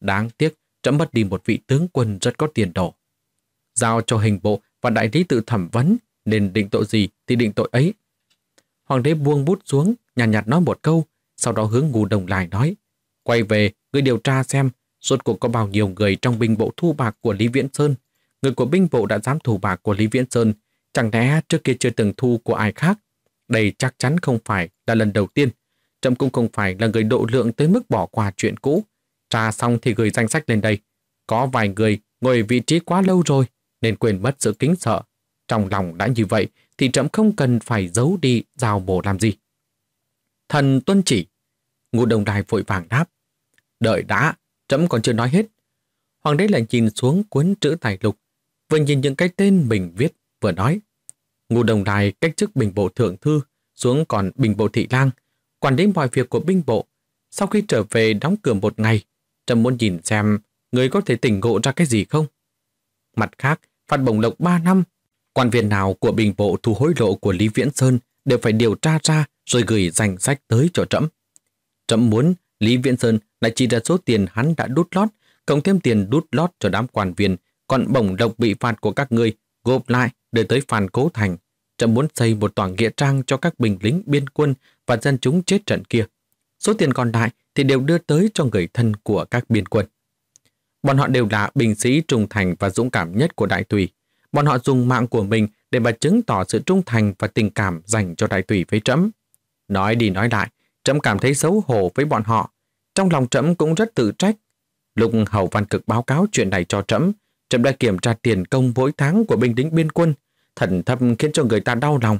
Đáng tiếc, trẫm mất đi một vị tướng quân rất có tiền đồ. Giao cho hình bộ và đại lý tự thẩm vấn, nên định tội gì thì định tội ấy, Hoàng đế buông bút xuống, nhàn nhạt, nhạt nói một câu, sau đó hướng ngù đồng lại nói. Quay về, người điều tra xem, suốt cuộc có bao nhiêu người trong binh bộ thu bạc của Lý Viễn Sơn. Người của binh bộ đã dám thủ bạc của Lý Viễn Sơn, chẳng lẽ trước kia chưa từng thu của ai khác. Đây chắc chắn không phải là lần đầu tiên. Trâm cũng không phải là người độ lượng tới mức bỏ qua chuyện cũ. Tra xong thì gửi danh sách lên đây. Có vài người ngồi vị trí quá lâu rồi, nên quên mất sự kính sợ. Trong lòng đã như vậy, thì trẫm không cần phải giấu đi rào bổ làm gì. Thần tuân chỉ. Ngụ đồng đài vội vàng đáp. Đợi đã, trẫm còn chưa nói hết. Hoàng đế lại nhìn xuống cuốn chữ tài lục, vừa nhìn những cái tên mình viết, vừa nói. Ngụ đồng đài cách chức bình bộ thượng thư xuống còn bình bộ thị lang, quản lý mọi việc của binh bộ. Sau khi trở về đóng cửa một ngày, trẫm muốn nhìn xem người có thể tỉnh ngộ ra cái gì không. Mặt khác, phạt bổng lộc 3 năm Quan viên nào của bình bộ thu hối lộ của Lý Viễn Sơn đều phải điều tra ra rồi gửi danh sách tới cho trẫm. Trẫm muốn Lý Viễn Sơn lại chỉ ra số tiền hắn đã đút lót, cộng thêm tiền đút lót cho đám quan viên, còn bổng độc bị phạt của các ngươi gộp lại để tới phản cố thành. Trẫm muốn xây một tòa nghĩa trang cho các bình lính biên quân và dân chúng chết trận kia. Số tiền còn lại thì đều đưa tới cho người thân của các biên quân. Bọn họ đều là binh sĩ trung thành và dũng cảm nhất của đại tùy. Bọn họ dùng mạng của mình để mà chứng tỏ sự trung thành và tình cảm dành cho đại tùy với trẫm. Nói đi nói lại, trẫm cảm thấy xấu hổ với bọn họ. Trong lòng trẫm cũng rất tự trách. Lúc Hầu Văn Cực báo cáo chuyện này cho trẫm, trẫm đã kiểm tra tiền công mỗi tháng của binh lính biên quân, thần thâm khiến cho người ta đau lòng.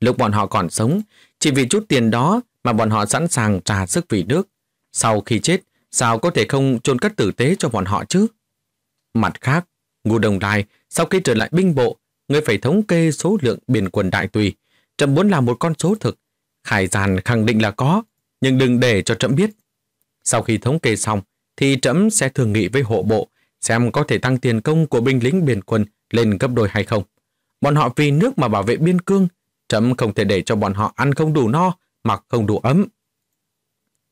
Lúc bọn họ còn sống, chỉ vì chút tiền đó mà bọn họ sẵn sàng trả sức vì nước. Sau khi chết, sao có thể không chôn cất tử tế cho bọn họ chứ? Mặt khác, Ngô Đồng Lai sau khi trở lại binh bộ, người phải thống kê số lượng biển quần đại tùy. Trầm muốn làm một con số thực. Khải giàn khẳng định là có, nhưng đừng để cho trẫm biết. Sau khi thống kê xong, thì trẫm sẽ thường nghị với hộ bộ xem có thể tăng tiền công của binh lính biển quân lên gấp đôi hay không. Bọn họ vì nước mà bảo vệ biên cương, trẫm không thể để cho bọn họ ăn không đủ no, mặc không đủ ấm.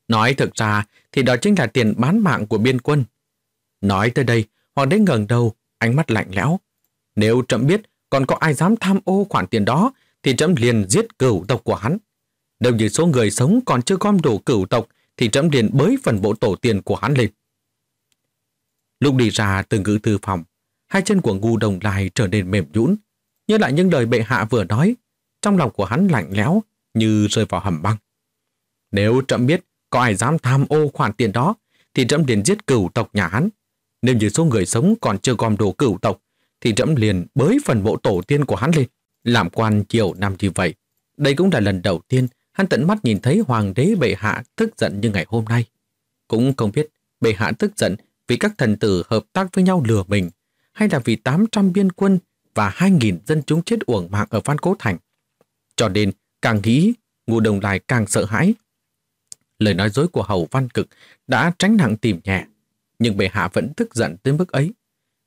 Nói thực ra thì đó chính là tiền bán mạng của biên quân. Nói tới đây, hoàng đế ngẩng đầu, ánh mắt lạnh lẽo, nếu trẫm biết còn có ai dám tham ô khoản tiền đó, thì trẫm liền giết cửu tộc của hắn. Nếu như số người sống còn chưa gom đủ cửu tộc, thì trẫm liền bới phần bộ tổ tiền của hắn lên. Lúc đi ra từ ngữ thư phòng, hai chân của ngu đồng lai trở nên mềm nhũn nhớ lại những lời bệ hạ vừa nói, trong lòng của hắn lạnh lẽo như rơi vào hầm băng. Nếu trẫm biết có ai dám tham ô khoản tiền đó, thì trẫm liền giết cửu tộc nhà hắn. Nếu như số người sống còn chưa gom đồ cửu tộc, thì trẫm liền bới phần mộ tổ tiên của hắn lên. Làm quan triều năm như vậy, đây cũng là lần đầu tiên hắn tận mắt nhìn thấy hoàng đế bệ hạ tức giận như ngày hôm nay. Cũng không biết bệ hạ tức giận vì các thần tử hợp tác với nhau lừa mình, hay là vì 800 biên quân và 2.000 dân chúng chết uổng mạng ở Văn Cố Thành. Cho nên, càng nghĩ, ngụ đồng lại càng sợ hãi. Lời nói dối của hầu Văn Cực đã tránh nặng tìm nhẹ, nhưng bệ hạ vẫn tức giận tới mức ấy.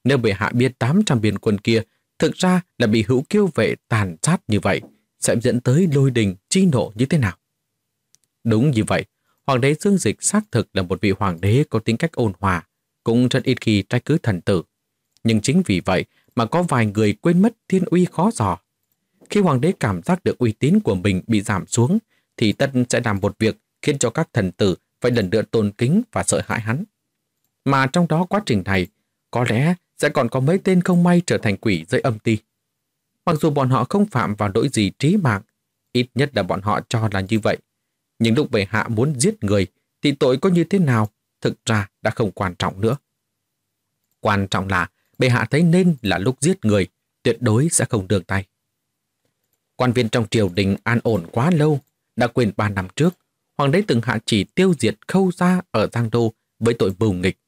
Nếu bệ hạ biết 800 biên quân kia thực ra là bị hữu kiêu vệ tàn sát như vậy, sẽ dẫn tới lôi đình chi nộ như thế nào? Đúng như vậy, hoàng đế Dương Dịch xác thực là một vị hoàng đế có tính cách ôn hòa, cũng rất ít khi trách cứ thần tử. Nhưng chính vì vậy mà có vài người quên mất thiên uy khó dò. Khi hoàng đế cảm giác được uy tín của mình bị giảm xuống, thì tất sẽ làm một việc khiến cho các thần tử phải lần nữa tôn kính và sợ hãi hắn. Mà trong đó quá trình này, có lẽ sẽ còn có mấy tên không may trở thành quỷ dưới âm ti. Mặc dù bọn họ không phạm vào lỗi gì trí mạng, ít nhất là bọn họ cho là như vậy. Nhưng lúc bệ hạ muốn giết người, thì tội có như thế nào thực ra đã không quan trọng nữa. Quan trọng là bệ hạ thấy nên là lúc giết người, tuyệt đối sẽ không đường tay. Quan viên trong triều đình an ổn quá lâu, đã quên ba năm trước, hoàng đế từng hạ chỉ tiêu diệt khâu gia ở Giang Đô với tội mưu nghịch.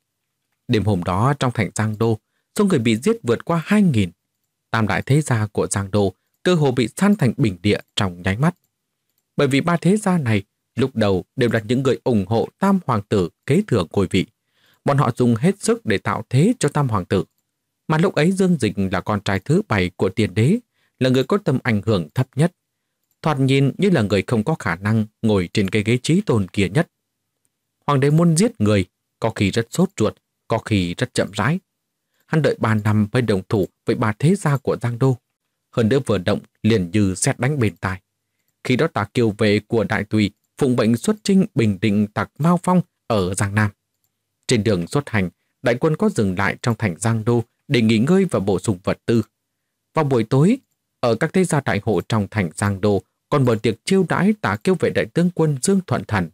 Đêm hôm đó trong thành Giang Đô, số người bị giết vượt qua 2.000. Tam đại thế gia của Giang Đô cơ hồ bị san thành bình địa trong nháy mắt. Bởi vì ba thế gia này lúc đầu đều là những người ủng hộ Tam Hoàng tử kế thừa ngôi vị. Bọn họ dùng hết sức để tạo thế cho Tam Hoàng tử. Mà lúc ấy Dương Dịch là con trai thứ bảy của tiền đế, là người có tầm ảnh hưởng thấp nhất. Thoạt nhìn như là người không có khả năng ngồi trên cái ghế trí tồn kia nhất. Hoàng đế muốn giết người, có khi rất sốt ruột, có khi rất chậm rãi, hắn đợi ba năm mới đồng thủ với bà thế gia của Giang Đô. Hơn nữa vừa động liền như xét đánh bên tai. Khi đó tà kiều vệ của Đại Tùy phụng bệnh xuất trinh bình định tặc Mao Phong ở Giang Nam. Trên đường xuất hành, đại quân có dừng lại trong thành Giang Đô để nghỉ ngơi và bổ sung vật tư. Vào buổi tối, ở các thế gia đại hộ trong thành Giang Đô còn mở tiệc chiêu đãi tà kiêu vệ đại tướng quân Dương Thuận Thần.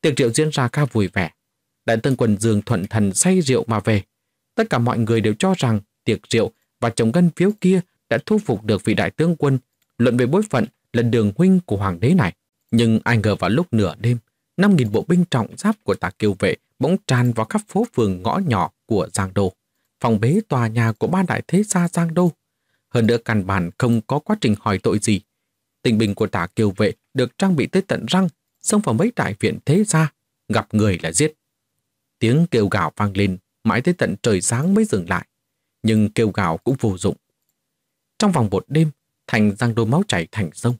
Tiệc rượu diễn ra khá vui vẻ. Đại tướng quân Dương Thuận Thần say rượu mà về, Tất cả mọi người đều cho rằng tiệc rượu và chồng gân phiếu kia đã thu phục được vị đại tướng quân, luận về bối phận là đường huynh của hoàng đế này. Nhưng ai ngờ vào lúc nửa đêm, 5.000 bộ binh trọng giáp của tà kiều vệ bỗng tràn vào khắp phố phường ngõ nhỏ của Giang Đô, phòng bế tòa nhà của ba đại thế gia Giang Đô. Hơn nữa căn bản không có quá trình hỏi tội gì. Tình bình của tả kiều vệ được trang bị tới tận răng, xông vào mấy đại viện thế gia, gặp người là giết. Tiếng kêu gào vang lên mãi tới tận trời sáng mới dừng lại, nhưng kêu gào cũng vô dụng. Trong vòng một đêm, thành giang đô máu chảy thành sông.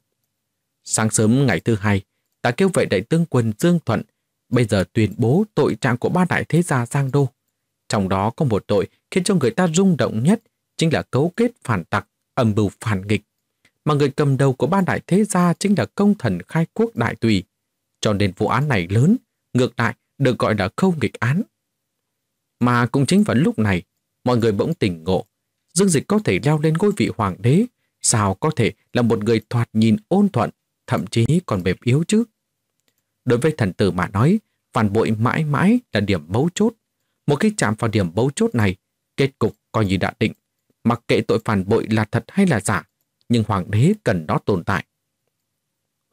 Sáng sớm ngày thứ hai, ta kêu vậy đại tướng quân Dương Thuận, bây giờ tuyên bố tội trạng của ba đại thế gia giang đô. Trong đó có một tội khiến cho người ta rung động nhất chính là cấu kết phản tặc, âm mưu phản nghịch. Mà người cầm đầu của ba đại thế gia chính là công thần khai quốc đại tùy. Cho nên vụ án này lớn, ngược lại được gọi là khâu nghịch án. Mà cũng chính vào lúc này, mọi người bỗng tỉnh ngộ. Dương Dịch có thể leo lên ngôi vị hoàng đế, sao có thể là một người thoạt nhìn ôn thuận, thậm chí còn mềm yếu chứ? Đối với thần tử mà nói, phản bội mãi mãi là điểm mấu chốt. Một khi chạm vào điểm mấu chốt này, kết cục coi như đã định. Mặc kệ tội phản bội là thật hay là giả, nhưng hoàng đế cần nó tồn tại.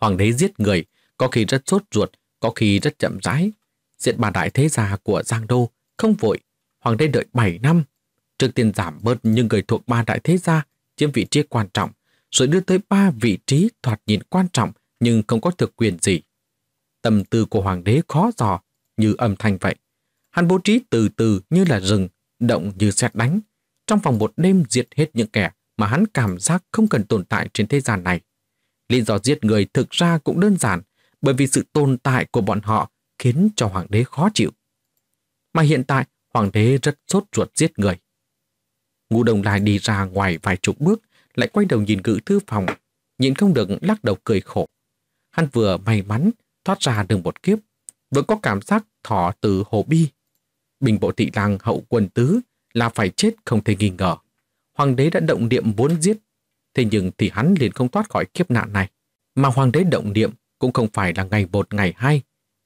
Hoàng đế giết người, có khi rất sốt ruột, có khi rất chậm rãi. Diện bà đại thế gia của Giang Đô không vội, Hoàng đế đợi 7 năm, trước tiên giảm bớt những người thuộc ba đại thế gia chiếm vị trí quan trọng, rồi đưa tới ba vị trí thoạt nhìn quan trọng nhưng không có thực quyền gì. Tâm tư của hoàng đế khó dò, như âm thanh vậy. Hắn bố trí từ từ như là rừng, động như xét đánh. Trong vòng một đêm diệt hết những kẻ mà hắn cảm giác không cần tồn tại trên thế gian này. Lý do giết người thực ra cũng đơn giản, bởi vì sự tồn tại của bọn họ khiến cho hoàng đế khó chịu mà hiện tại hoàng đế rất sốt ruột giết người. Ngũ đồng lại đi ra ngoài vài chục bước, lại quay đầu nhìn cự thư phòng, nhìn không được lắc đầu cười khổ. Hắn vừa may mắn thoát ra được một kiếp, vẫn có cảm giác thỏ từ hồ bi. Bình bộ thị lang hậu quân tứ là phải chết không thể nghi ngờ. Hoàng đế đã động niệm muốn giết, thế nhưng thì hắn liền không thoát khỏi kiếp nạn này. Mà hoàng đế động niệm cũng không phải là ngày một ngày hai.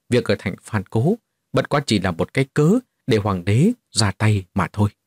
Việc ở thành phản cố bất quá chỉ là một cái cớ để hoàng đế ra tay mà thôi.